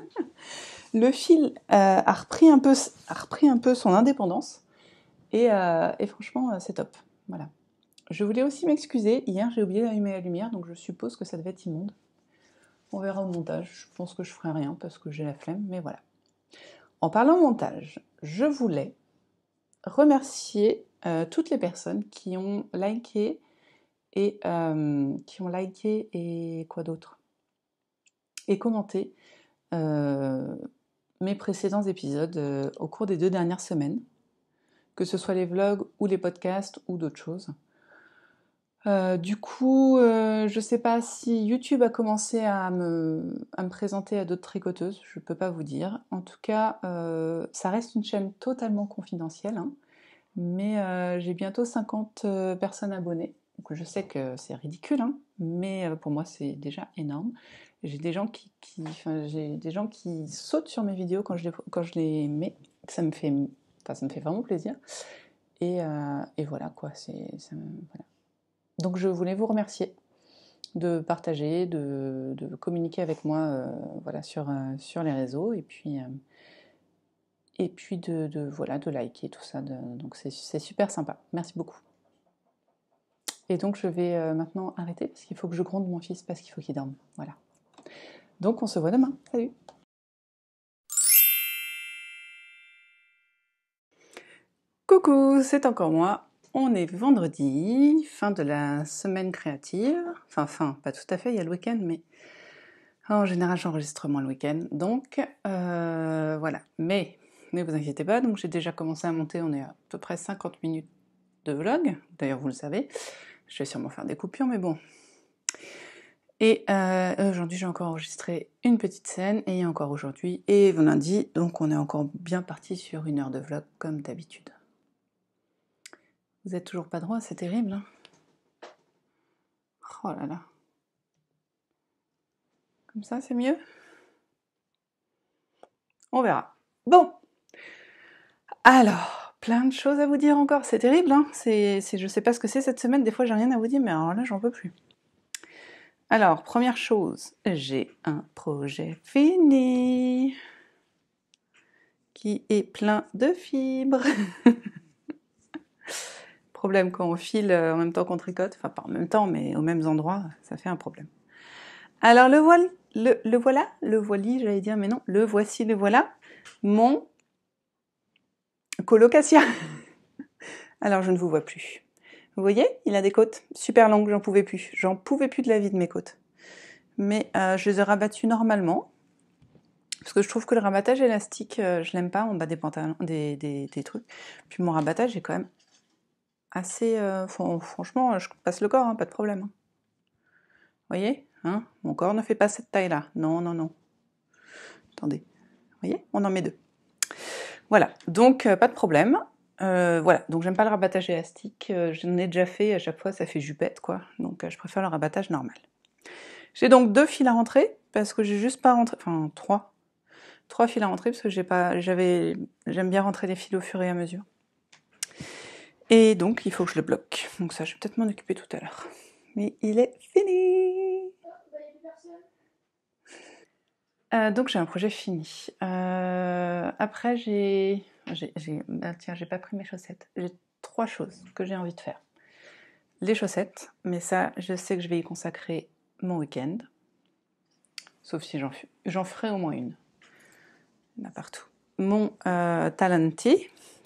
le fil euh, a, repris un peu, repris un peu son indépendance. Et, euh, franchement, c'est top. Voilà. Je voulais aussi m'excuser. Hier, j'ai oublié d'allumer la lumière, donc je suppose que ça devait être immonde. On verra au montage. Je pense que je ferai rien parce que j'ai la flemme, mais voilà. En parlant montage, je voulais remercier euh, toutes les personnes qui ont liké et euh, qui ont et quoi d'autre et commenté euh, mes précédents épisodes au cours des deux dernières semaines, que ce soit les vlogs ou les podcasts ou d'autres choses. Euh, du coup, euh, je ne sais pas si YouTube a commencé à me, présenter à d'autres tricoteuses, je ne peux pas vous dire. En tout cas, euh, ça reste une chaîne totalement confidentielle, hein. mais j'ai bientôt 50 personnes abonnées. Donc je sais que c'est ridicule, hein. mais pour moi c'est déjà énorme. J'ai des gens qui, sautent sur mes vidéos quand je les, mets. Ça me fait, ça me fait vraiment plaisir. Et, voilà quoi, c'est, donc je voulais vous remercier de partager, de, communiquer avec moi euh, voilà, sur, euh, sur les réseaux et puis, euh, et puis de, voilà, de liker tout ça. donc c'est super sympa. Merci beaucoup. Et donc je vais maintenant arrêter parce qu'il faut que je gronde mon fils parce qu'il faut qu'il dorme. Voilà. Donc on se voit demain. Salut Coucou, c'est encore moi. On est vendredi, fin de la semaine créative. Enfin, fin, pas tout à fait, il y a le week-end, mais en général, j'enregistre moins le week-end. Donc, euh, voilà. Mais, ne vous inquiétez pas, donc j'ai déjà commencé à monter. On est à peu près 50 minutes de vlog. D'ailleurs, vous le savez. Je vais sûrement faire des coupures, mais bon. Et euh, aujourd'hui, j'ai encore enregistré une petite scène, et encore aujourd'hui, et vendredi Donc, on est encore bien parti sur une heure de vlog, comme d'habitude. Vous n'êtes toujours pas droit, c'est terrible. Hein. oh là là. Comme ça, c'est mieux On verra. Bon. Alors, plein de choses à vous dire encore. C'est terrible, hein c'est, Je sais pas ce que c'est cette semaine. Des fois, j'ai rien à vous dire, mais alors là, j'en peux plus. Alors, première chose, j'ai un projet fini qui est plein de fibres. problème quand on file euh, en même temps qu'on tricote, enfin pas en même temps, mais aux mêmes endroits, ça fait un problème. Alors le voile le, le voilà, le voili, j'allais dire, mais non, le voici, le voilà, mon colocatia. Alors je ne vous vois plus. Vous voyez, il a des côtes super longues, j'en pouvais plus. J'en pouvais plus de la vie de mes côtes. Mais euh, je les ai rabattues normalement. Parce que je trouve que le rabattage élastique, euh, je l'aime pas en bas des pantalons, des trucs. Puis mon rabattage est quand même assez. Euh, franchement, euh, je passe le corps, hein, pas de problème. Hein. Vous voyez hein, Mon corps ne fait pas cette taille-là. Non, non, non. Attendez. Vous voyez On en met deux. Voilà, donc euh, pas de problème. voilà, donc j'aime pas le rabattage élastique. J'en ai déjà fait, à chaque fois ça fait jupette, quoi. Donc je préfère le rabattage normal. J'ai donc deux fils à rentrer, parce que j'ai juste pas rentré. Enfin, trois. Trois fils à rentrer, parce que j'ai pas. J'avais. J'aime bien rentrer les fils au fur et à mesure. Et donc, il faut que je le bloque. Donc ça, je vais peut-être m'en occuper tout à l'heure. Mais il est fini euh, donc j'ai un projet fini. Euh, après j'ai, ah, tiens j'ai pas pris mes chaussettes. J'ai trois choses que j'ai envie de faire. Les chaussettes, mais ça je sais que je vais y consacrer mon week-end. Sauf si j'en ferai au moins une. Il y en a partout. Mon euh,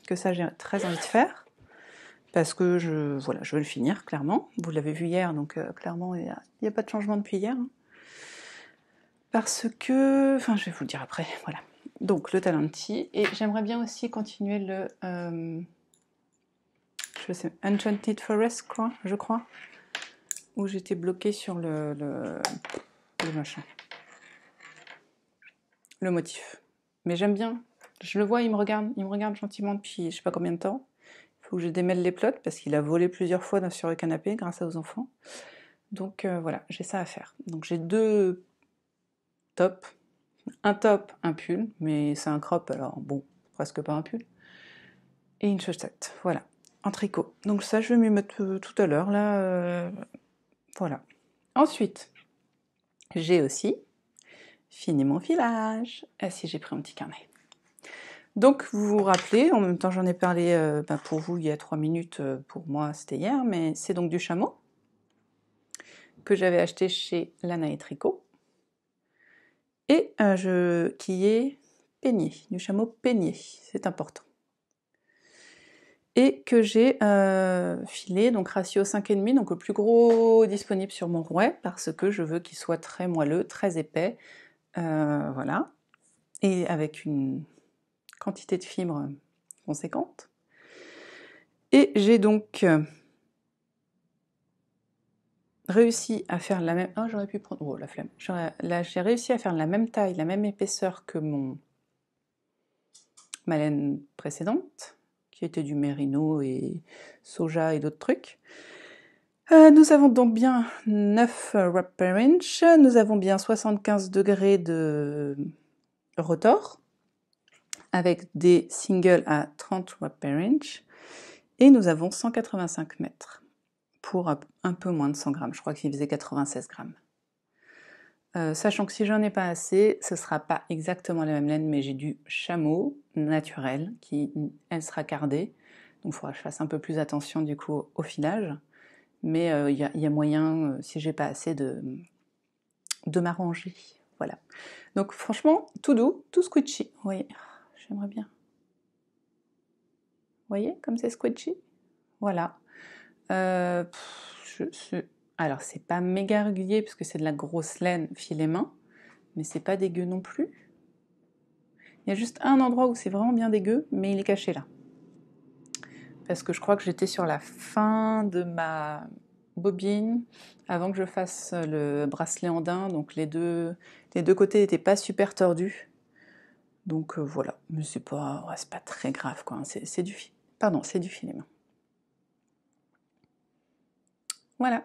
que ça j'ai très envie de faire parce que je, voilà, je veux le finir, clairement. Vous l'avez vu hier, donc euh, clairement, il n'y a, pas de changement depuis hier. Hein. Parce que, enfin, je vais vous le dire après, voilà. Donc, le Talenti, et j'aimerais bien aussi continuer le, euh, je sais, Enchanted Forest, je crois, où j'étais bloquée sur le, le, le machin, le motif. Mais j'aime bien, je le vois, il me regarde, il me regarde gentiment depuis je sais pas combien de temps faut que je démêle les plots parce qu'il a volé plusieurs fois sur le canapé grâce aux enfants. Donc euh, voilà, j'ai ça à faire. Donc j'ai deux tops. Un top, un pull, mais c'est un crop, alors bon, presque pas un pull. Et une chaussette, voilà, en tricot. Donc ça, je vais m'y mettre euh, tout à l'heure, là. Euh, voilà. Ensuite, j'ai aussi fini mon filage. Ah si, j'ai pris un petit carnet. Donc vous vous rappelez, en même temps j'en ai parlé euh, bah, pour vous il y a trois minutes, euh, pour moi c'était hier, mais c'est donc du chameau que j'avais acheté chez Lana et Tricot et un qui est peigné, du chameau peigné, c'est important. Et que j'ai euh, filé, donc ratio 5,5, donc le plus gros disponible sur mon rouet, parce que je veux qu'il soit très moelleux, très épais, voilà, et avec une quantité de fibres conséquente. Et j'ai donc euh, réussi à faire la même. Hein, j'aurais pu prendre. Oh, la flemme. Là, j'ai réussi à faire la même taille, la même épaisseur que mon ma laine précédente, qui était du merino et soja et d'autres trucs. Euh, nous avons donc bien 9 wrap per inch, nous avons bien 75 degrés de rotor, avec des singles à 30 watts inch et nous avons 185 mètres pour un peu moins de 100 grammes. Je crois qu'il faisait 96 grammes. Euh, sachant que si j'en ai pas assez, ce sera pas exactement la même laine, mais j'ai du chameau naturel qui, elle, sera cardée. Donc il faudra que je fasse un peu plus attention du coup au filage. Mais euh, il y, a moyen, euh, si j'ai pas assez, de, de m'arranger. Voilà. Donc franchement, tout doux, tout squishy. Oui j'aimerais bien. Vous voyez comme c'est squatchy, Voilà. Euh, je, alors, c'est pas méga régulier puisque c'est de la grosse laine filet main, mais c'est pas dégueu non plus. Il y a juste un endroit où c'est vraiment bien dégueu, mais il est caché là. Parce que je crois que j'étais sur la fin de ma bobine avant que je fasse le bracelet en daim, donc les deux, les deux côtés n'étaient pas super tordus. Donc euh, voilà, mais c'est pas, pas très grave quoi. Hein. C'est du pardon, c'est du film. Voilà.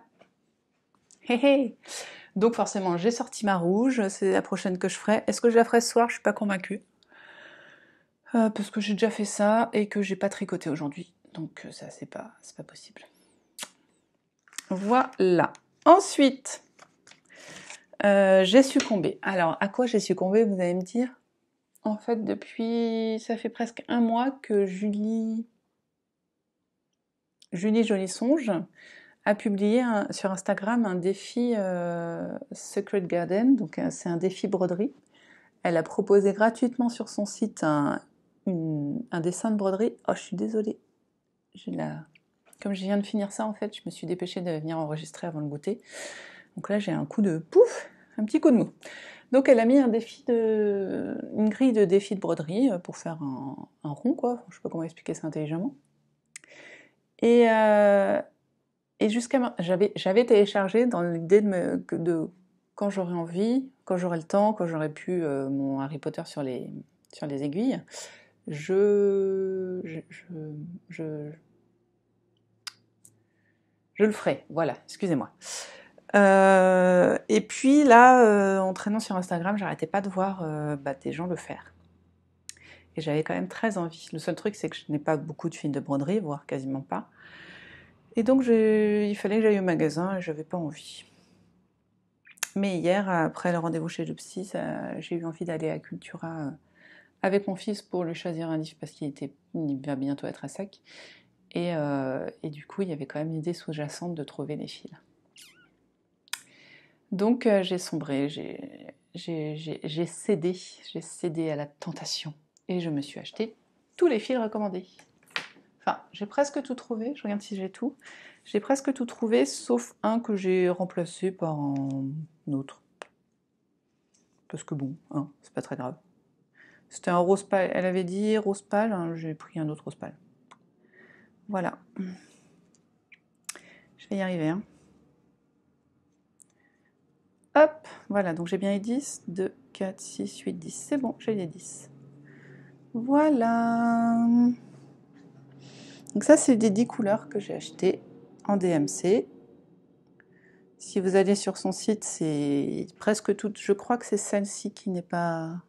Donc forcément, j'ai sorti ma rouge. C'est la prochaine que je ferai. Est-ce que je la ferai ce soir Je suis pas convaincue. Euh, parce que j'ai déjà fait ça et que j'ai pas tricoté aujourd'hui. Donc euh, ça c'est pas pas possible. Voilà. Ensuite, j'ai succombé. Alors à quoi j'ai succombé Vous allez me dire en fait, depuis. Ça fait presque un mois que Julie. Julie Jolie Songe a publié sur Instagram un défi euh, Secret Garden, donc euh, c'est un défi broderie. Elle a proposé gratuitement sur son site un, dessin de broderie. Oh, je suis désolée. Comme je viens de finir ça, en fait, je me suis dépêchée de venir enregistrer avant le goûter. Donc là, j'ai un coup de pouf, un petit coup de mou. Donc elle a mis un défi de, une grille de défi de broderie euh, pour faire un, rond, quoi. Je sais pas comment expliquer ça intelligemment. Et, jusqu'à euh, et jusqu'à j'avais téléchargé dans l'idée de, me, de quand j'aurais envie, quand j'aurais le temps, quand j'aurais pu euh, mon Harry Potter sur les, sur les aiguilles, je, je, je le ferai. Voilà, excusez-moi. Euh, et puis là, euh, en traînant sur Instagram, j'arrêtais pas de voir euh, bah, des gens le faire. Et j'avais quand même très envie. Le seul truc, c'est que je n'ai pas beaucoup de fils de broderie, voire quasiment pas. Et donc, il fallait que j'aille au magasin et j'avais pas envie. Mais hier, après le rendez-vous chez le psy, j'ai eu envie d'aller à Cultura avec mon fils pour lui choisir un livre parce qu'il était, va bientôt être à sec. Et, du coup, il y avait quand même l'idée sous-jacente de trouver les fils. Donc euh, j'ai sombré, j'ai, cédé, j'ai cédé à la tentation et je me suis acheté tous les fils recommandés. Enfin, j'ai presque tout trouvé, je regarde si j'ai tout. J'ai presque tout trouvé sauf un que j'ai remplacé par un autre. Parce que bon, hein, c'est pas très grave. C'était un rose pâle, elle avait dit rose pâle, hein, j'ai pris un autre rose pâle. Voilà. Je vais y arriver. Hein. Hop, voilà, donc j'ai bien les 10. 2, 4, 6, 8, 10. C'est bon, j'ai les 10. Voilà. Donc ça, c'est des 10 couleurs que j'ai achetées en DMC. Si vous allez sur son site, c'est presque toutes. Je crois que c'est celle-ci qui n'est pas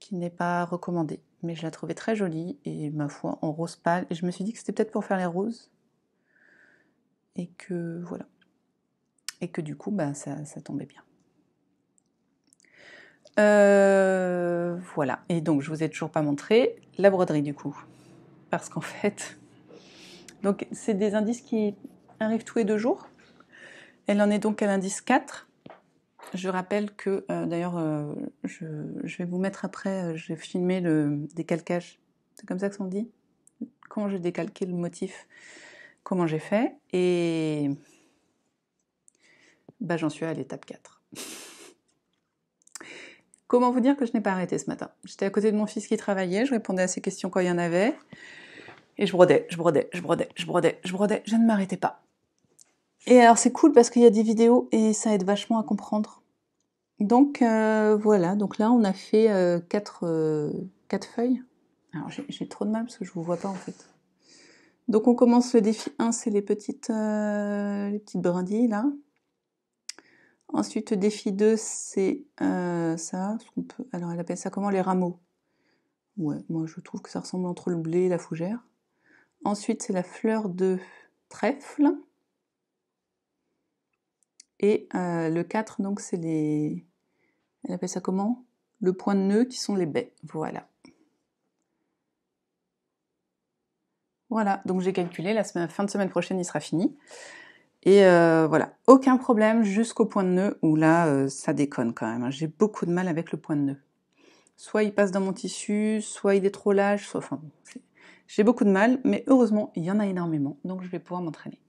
qui n'est pas recommandée, mais je la trouvais très jolie et ma foi en rose pâle. Et je me suis dit que c'était peut-être pour faire les roses et que voilà et que du coup, ben, ça, ça tombait bien. Euh, voilà, et donc je vous ai toujours pas montré la broderie du coup, parce qu'en fait, donc c'est des indices qui arrivent tous les deux jours. Elle en est donc à l'indice 4. Je rappelle que, euh, d'ailleurs, euh, je, vais vous mettre après, j'ai filmé le décalcage, c'est comme ça que ça dit Comment j'ai décalqué le motif, comment j'ai fait, et bah, j'en suis à l'étape 4. Comment vous dire que je n'ai pas arrêté ce matin J'étais à côté de mon fils qui travaillait, je répondais à ses questions quand il y en avait, et je brodais, je brodais, je brodais, je brodais, je brodais, je ne m'arrêtais pas. Et alors c'est cool parce qu'il y a des vidéos et ça aide vachement à comprendre. Donc euh, voilà, donc là on a fait 4 euh, euh, feuilles. Alors j'ai trop de mal parce que je vous vois pas en fait. Donc on commence le défi 1, c'est les petites, les petites brindilles là. Ensuite, défi 2, c'est euh, ça. Alors, elle appelle ça comment Les rameaux. Ouais, moi je trouve que ça ressemble entre le blé et la fougère. Ensuite, c'est la fleur de trèfle. Et euh, le 4, donc, c'est les. Elle appelle ça comment Le point de nœud qui sont les baies. Voilà. Voilà, donc j'ai calculé, la fin de semaine prochaine, il sera fini. Et euh, voilà, aucun problème jusqu'au point de nœud où là, euh, ça déconne quand même. Hein. J'ai beaucoup de mal avec le point de nœud. Soit il passe dans mon tissu, soit il est trop lâche, soit... Enfin, j'ai beaucoup de mal, mais heureusement, il y en a énormément, donc je vais pouvoir m'entraîner.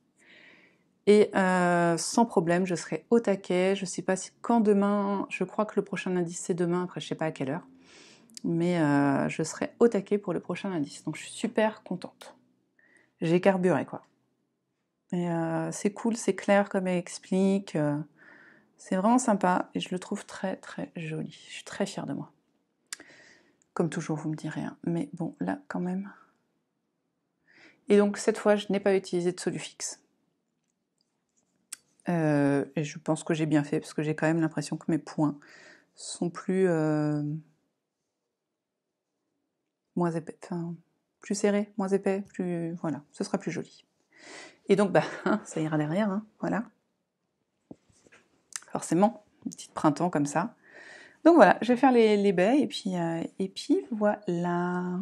Et euh, sans problème, je serai au taquet. Je ne sais pas si, quand demain, je crois que le prochain indice c'est demain, après je ne sais pas à quelle heure, mais je serai au taquet pour le prochain indice. Donc je suis super contente. J'ai carburé quoi. Euh, c'est cool, c'est clair comme elle explique. Euh, c'est vraiment sympa et je le trouve très très joli. Je suis très fière de moi. Comme toujours, vous me direz. Hein. Mais bon, là quand même. Et donc cette fois, je n'ai pas utilisé de solufix. Euh, et je pense que j'ai bien fait parce que j'ai quand même l'impression que mes points sont plus moins épais, enfin, plus serrés, moins épais, plus voilà, ce sera plus joli. Et donc, bah, hein, ça ira derrière, hein, voilà. Forcément, une petite printemps comme ça. Donc voilà, je vais faire les, les baies et puis, euh, voilà.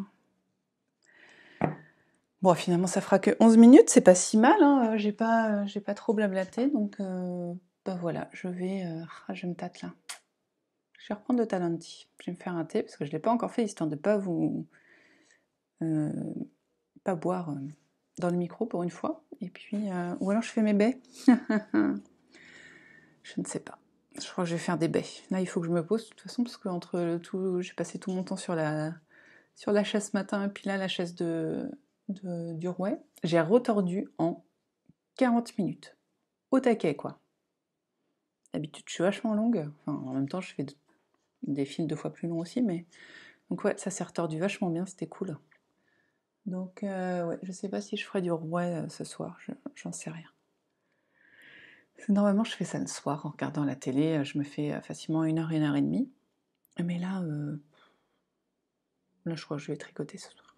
Bon, finalement, ça fera que 11 minutes, c'est pas si mal, hein, j'ai pas, j'ai pas trop blablaté, donc euh, bah voilà, je vais. Euh, ah, je me tâte là. Je vais reprendre le talenti. Je vais me faire un thé parce que je ne l'ai pas encore fait, histoire de pas vous. pas boire dans le micro pour une fois. Et puis, euh, ou alors je fais mes baies. je ne sais pas. Je crois que je vais faire des baies. Là, il faut que je me pose de toute façon parce que entre tout, j'ai passé tout mon temps sur la sur la chaise matin et puis là la chaise de, du rouet. J'ai retordu en 40 minutes. Au taquet quoi. D'habitude, je suis vachement longue. Enfin, en même temps, je fais des fils deux fois plus longs aussi, mais donc ouais, ça s'est retordu vachement bien. C'était cool. Donc, je euh, ne je sais pas si je ferai du rouet euh, ce soir, j'en sais rien. Normalement, je fais ça le soir en regardant la télé, euh, je me fais facilement une heure, une heure et demie. Mais là, je crois que je vais tricoter ce soir.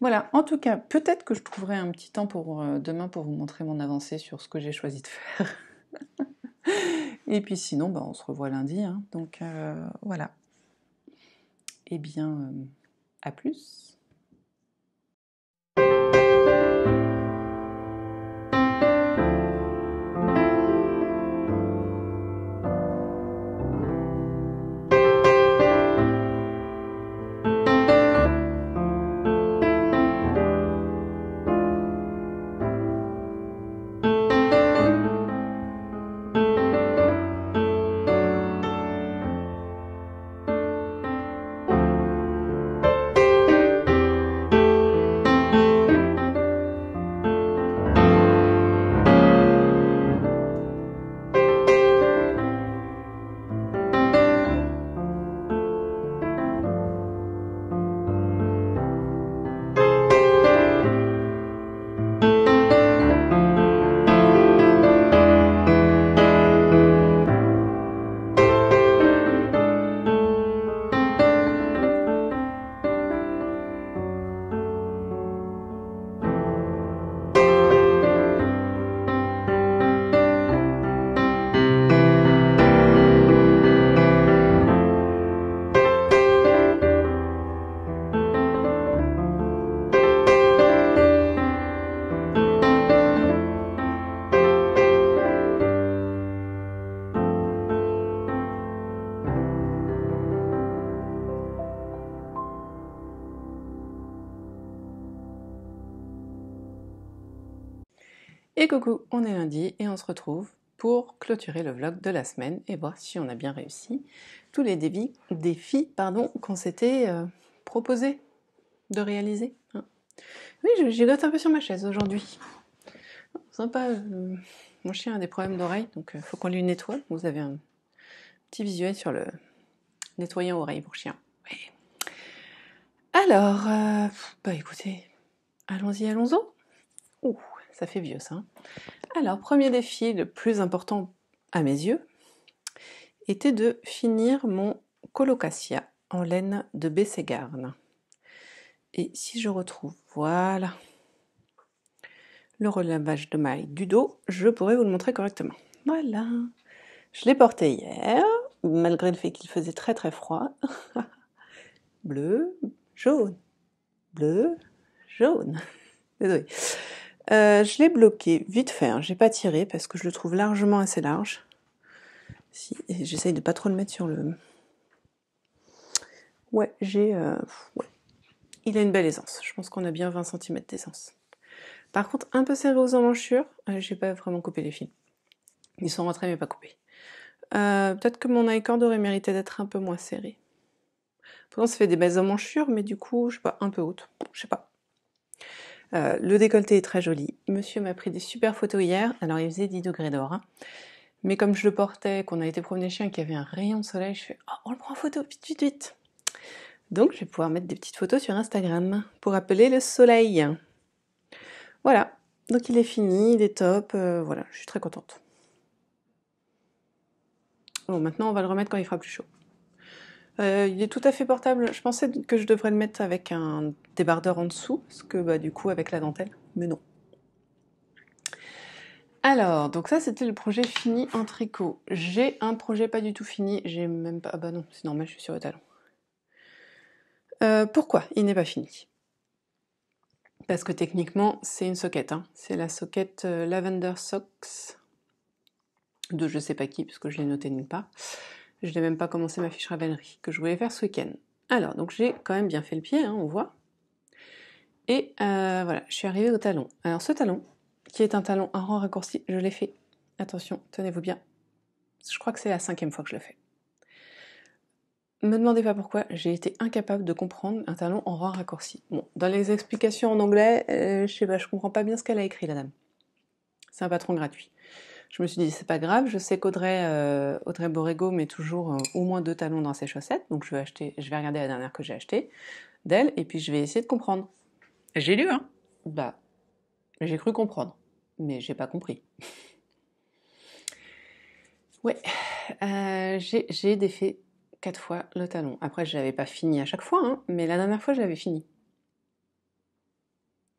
Voilà, en tout cas, peut-être que je trouverai un petit temps pour demain pour vous montrer mon avancée sur ce que j'ai choisi de faire. et puis sinon, bah, on se revoit lundi. Hein. donc voilà. Eh bien, à plus. coucou, on est lundi et on se retrouve pour clôturer le vlog de la semaine et voir si on a bien réussi tous les défis, défis pardon, qu'on s'était euh, proposé de réaliser. Hein. Oui, j'ai un peu sur ma chaise aujourd'hui. Sympa, euh, mon chien a des problèmes d'oreille, donc il euh, faut qu'on lui nettoie. Vous avez un petit visuel sur le nettoyant oreille pour chien. Alors, bah écoutez, allons-y, allons-y. Ça fait vieux ça. Hein. Alors, premier défi, le plus important à mes yeux, était de finir mon colocasia en laine de Bességarne. Et si je retrouve, voilà, le relavage de maille du dos, je pourrais vous le montrer correctement. Voilà. Je l'ai porté hier, malgré le fait qu'il faisait très très froid. bleu, jaune, bleu, jaune. Désolé. Euh, je l'ai bloqué vite fait, hein. j'ai pas tiré parce que je le trouve largement assez large. Si, J'essaye de pas trop le mettre sur le. Ouais, j'ai. Euh, Il a une belle aisance. Je pense qu'on a bien 20 cm d'aisance. Par contre, un peu serré aux emmanchures, euh, j'ai pas vraiment coupé les fils. Ils sont rentrés mais pas coupés. Peut-être que mon icord aurait mérité d'être un peu moins serré. Pourtant, ça fait des belles emmanchures, mais du coup, je sais pas, un peu haute. Je sais pas. Euh, le décolleté est très joli. Monsieur m'a pris des super photos hier. Alors, il faisait 10 degrés d'or. Hein. Mais comme je le portais, qu'on a été promener chien qu'il y avait un rayon de soleil, je fais oh, on le prend en photo, vite, vite, vite. Donc, je vais pouvoir mettre des petites photos sur Instagram pour appeler le soleil. Voilà. Donc, il est fini, il est top. Euh, voilà, je suis très contente. Bon, maintenant, on va le remettre quand il fera plus chaud. Euh, il est tout à fait portable. Je pensais que je devrais le mettre avec un débardeur en dessous, parce que bah, du coup avec la dentelle, mais non. Alors, donc ça c'était le projet fini en tricot. J'ai un projet pas du tout fini, j'ai même pas... Ah bah non, c'est normal, je suis sur le talon. Euh, pourquoi il n'est pas fini Parce que techniquement, c'est une soquette. Hein. C'est la soquette euh, Lavender Socks de je sais pas qui, puisque que je l'ai noté nulle part. Je n'ai même pas commencé ma fiche Ravelry que je voulais faire ce week-end. Alors, donc j'ai quand même bien fait le pied, hein, on voit. Et euh, voilà, je suis arrivée au talon. Alors ce talon, qui est un talon en rang raccourci, je l'ai fait. Attention, tenez-vous bien. Je crois que c'est la cinquième fois que je le fais. Ne Me demandez pas pourquoi, j'ai été incapable de comprendre un talon en rang raccourci. Bon, dans les explications en anglais, euh, je sais pas, je comprends pas bien ce qu'elle a écrit, la dame. C'est un patron gratuit. Je me suis dit, c'est pas grave, je sais qu'Audrey euh, Audrey Borrego met toujours euh, au moins deux talons dans ses chaussettes, donc je vais, acheter, je vais regarder la dernière que j'ai achetée d'elle, et puis je vais essayer de comprendre. J'ai lu, hein Bah, j'ai cru comprendre, mais j'ai pas compris. ouais, euh, j'ai défait quatre fois le talon. Après, je l'avais pas fini à chaque fois, hein, mais la dernière fois, je l'avais fini.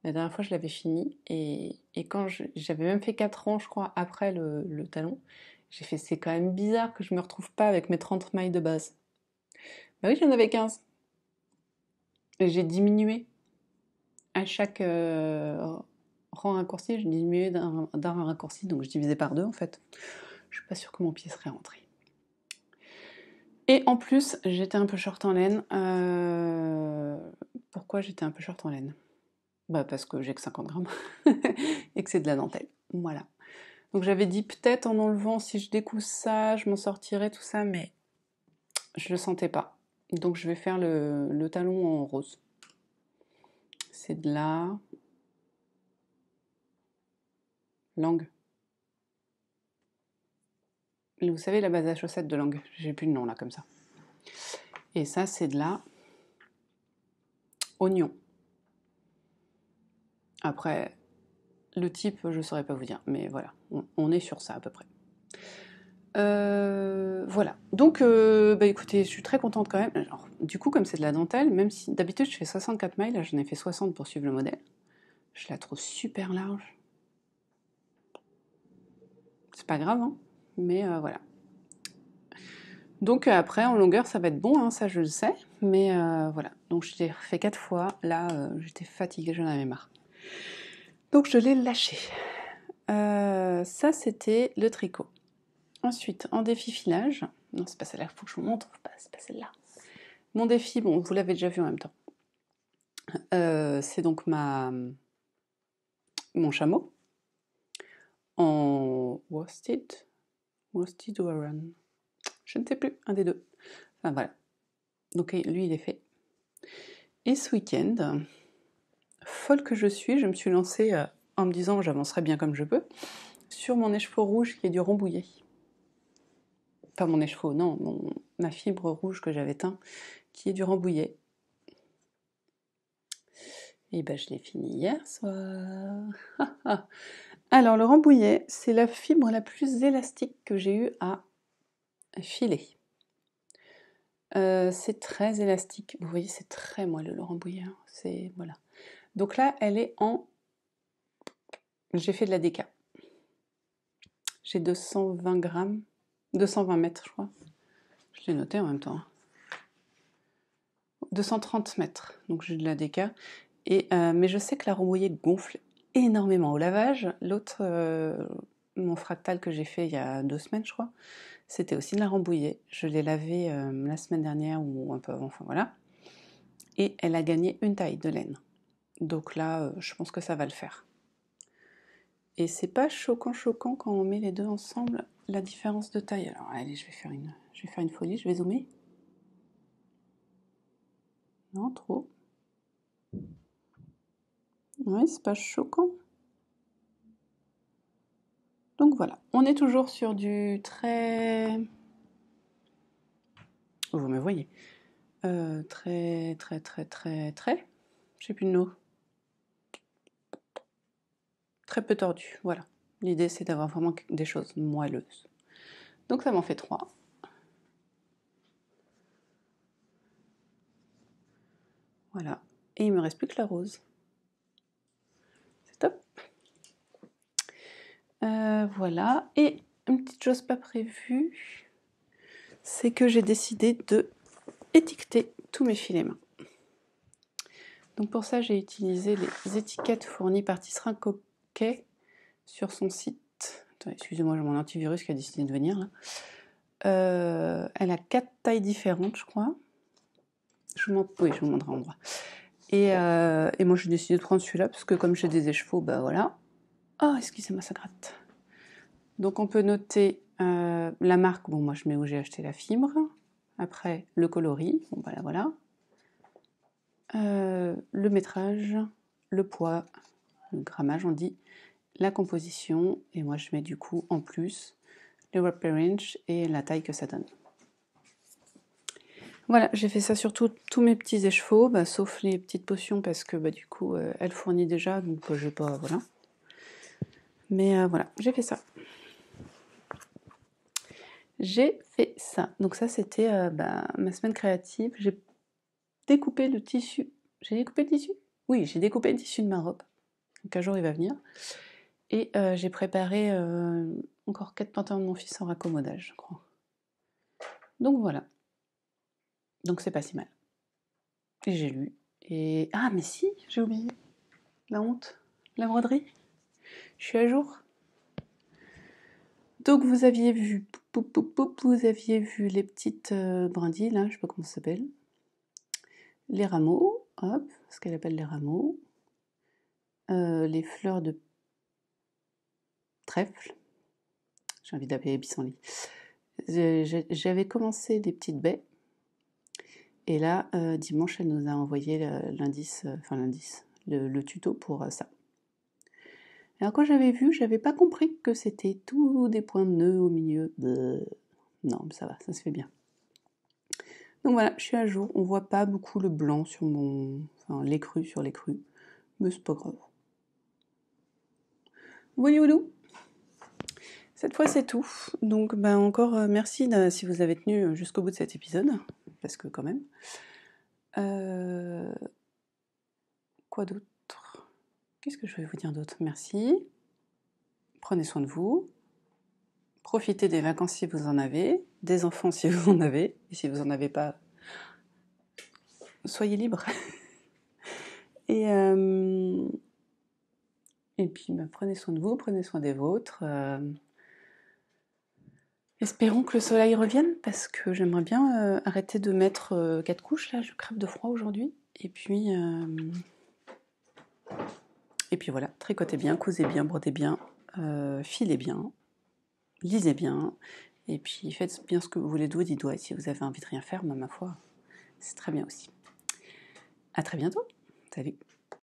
La dernière fois, je l'avais fini et, quand j'avais même fait 4 ans, je crois, après le, talon, j'ai fait c'est quand même bizarre que je me retrouve pas avec mes 30 mailles de base. Bah oui, j'en avais 15. Et j'ai diminué. À chaque euh, rang raccourci, J'ai diminué d'un rang raccourci, donc je divisais par deux en fait. Je suis pas sûre que mon pied serait rentré. Et en plus, j'étais un peu short en laine. Euh, pourquoi j'étais un peu short en laine bah parce que j'ai que 50 grammes et que c'est de la dentelle. Voilà. Donc j'avais dit peut-être en enlevant, si je découpe ça, je m'en sortirais, tout ça, mais je le sentais pas. Donc je vais faire le, le talon en rose. C'est de la langue. Vous savez la base à chaussettes de langue, j'ai plus de nom là comme ça. Et ça c'est de la oignon. Après, le type, je ne saurais pas vous dire, mais voilà, on, est sur ça à peu près. Euh, voilà, donc euh, bah écoutez, je suis très contente quand même. Alors, du coup, comme c'est de la dentelle, même si d'habitude je fais 64 mailles, là j'en ai fait 60 pour suivre le modèle, je la trouve super large. C'est pas grave, hein, mais euh, voilà. Donc après, en longueur, ça va être bon, hein, ça je le sais, mais voilà. Donc je l'ai refait 4 fois, là j'étais fatiguée, j'en avais marre. Donc je l'ai lâché. Euh, ça, c'était le tricot. Ensuite, en défi filage, non, c'est pas celle-là, faut que je vous montre, c'est pas celle-là. Mon défi, bon, vous l'avez déjà vu en même temps. Euh, c'est donc ma mon chameau en worsted, worsted ou je ne sais plus, un des deux. Enfin voilà. Donc lui, il est fait. Et ce week-end, folle que je suis, je me suis lancée euh, en me disant j'avancerai bien comme je peux, sur mon écheveau rouge qui est du rambouillet. Pas mon écheveau, non, mon, ma fibre rouge que j'avais teint, qui est du rambouillet. Et eh ben je l'ai fini hier soir. Alors le rambouillet, c'est la fibre la plus élastique que j'ai eu à filer. Euh, c'est très élastique. Vous voyez, c'est très moelleux le rambouillet. Hein. C'est voilà. Donc là, elle est en... J'ai fait de la DK. J'ai 220 grammes. 220 mètres, je crois. Je l'ai noté en même temps. 230 hein. mètres, donc j'ai de la déca. Et, euh, mais je sais que la rembouillée gonfle énormément au lavage. L'autre, euh, mon fractal que j'ai fait il y a deux semaines, je crois, c'était aussi de la rambouillée. Je l'ai lavée euh, la semaine dernière ou un peu avant, enfin voilà. Et elle a gagné une taille de laine. Donc là, je pense que ça va le faire. Et c'est pas choquant choquant quand on met les deux ensemble la différence de taille. Alors allez, je vais faire une, je vais faire une folie, je vais zoomer. Non, trop. Oui, c'est pas choquant. Donc voilà, on est toujours sur du très... Vous me voyez. très, très, très, très, très. Je sais plus de très peu tordu. Voilà. L'idée, c'est d'avoir vraiment des choses moelleuses. Donc ça m'en fait trois. Voilà. Et il me reste plus que la rose. C'est top. Euh, voilà. Et une petite chose pas prévue, c'est que j'ai décidé de étiqueter tous mes filets mains. Donc pour ça, j'ai utilisé les étiquettes fournies par Tisserin sur son site. Excusez-moi, j'ai mon antivirus qui a décidé de venir là. Euh, elle a quatre tailles différentes, je crois. Je vous oui, je vous montre droit. Euh, et, moi, j'ai décidé de prendre celui-là parce que comme j'ai des échevaux, bah voilà. Oh, excusez-moi, ça gratte. Donc, on peut noter euh, la marque. Bon, moi, je mets où j'ai acheté la fibre. Après, le coloris. Bon, bah là, voilà. le métrage, le poids, le grammage, on dit la composition, et moi je mets du coup en plus le wrapper inch et la taille que ça donne. Voilà, j'ai fait ça sur tous mes petits écheveaux, bah, sauf les petites potions parce que bah, du coup euh, elle fournit déjà, donc ne bah, vais pas. Voilà. Mais euh, voilà, j'ai fait ça. J'ai fait ça. Donc, ça c'était euh, bah, ma semaine créative. J'ai découpé le tissu. J'ai découpé le tissu Oui, j'ai découpé le tissu de ma robe. Donc un jour, il va venir. Et euh, j'ai préparé euh, encore quatre pantins de mon fils en raccommodage, je crois. Donc voilà. Donc c'est pas si mal. Et j'ai lu. Et ah mais si, j'ai oublié. La honte, la broderie. Je suis à jour. Donc vous aviez vu, vous aviez vu les petites euh, brindilles là, je sais pas comment ça s'appelle. Les rameaux, hop, ce qu'elle appelle les rameaux. Euh, les fleurs de trèfle. J'ai envie d'appeler pissenlit. J'avais commencé des petites baies. Et là, euh, dimanche, elle nous a envoyé euh, l'indice, enfin l'indice, le, tuto pour ça. Alors quand j'avais vu, j'avais pas compris que c'était tous des points de nœuds au milieu. De... Non, mais ça va, ça se fait bien. Donc voilà, je suis à jour. On voit pas beaucoup le blanc sur mon, enfin les sur les mais c'est pas grave. Wouloulou Cette fois c'est tout. Donc ben, encore euh, merci si vous avez tenu euh, jusqu'au bout de cet épisode, parce que quand même. Euh, quoi d'autre Qu'est-ce que je vais vous dire d'autre Merci. Prenez soin de vous. Profitez des vacances si vous en avez, des enfants si vous en avez, et si vous en avez pas, soyez libre. et et puis, bah, prenez soin de vous, prenez soin des vôtres. Euh. Espérons que le soleil revienne parce que j'aimerais bien euh, arrêter de mettre euh, quatre couches là, je crève de froid aujourd'hui. Et puis et puis voilà, tricotez bien, cousez bien, brodez bien, filez bien, lisez bien, et puis faites bien ce que vous voulez de vous, dites Si vous avez envie de rien faire, ma foi, c'est très bien aussi. À très bientôt. Salut.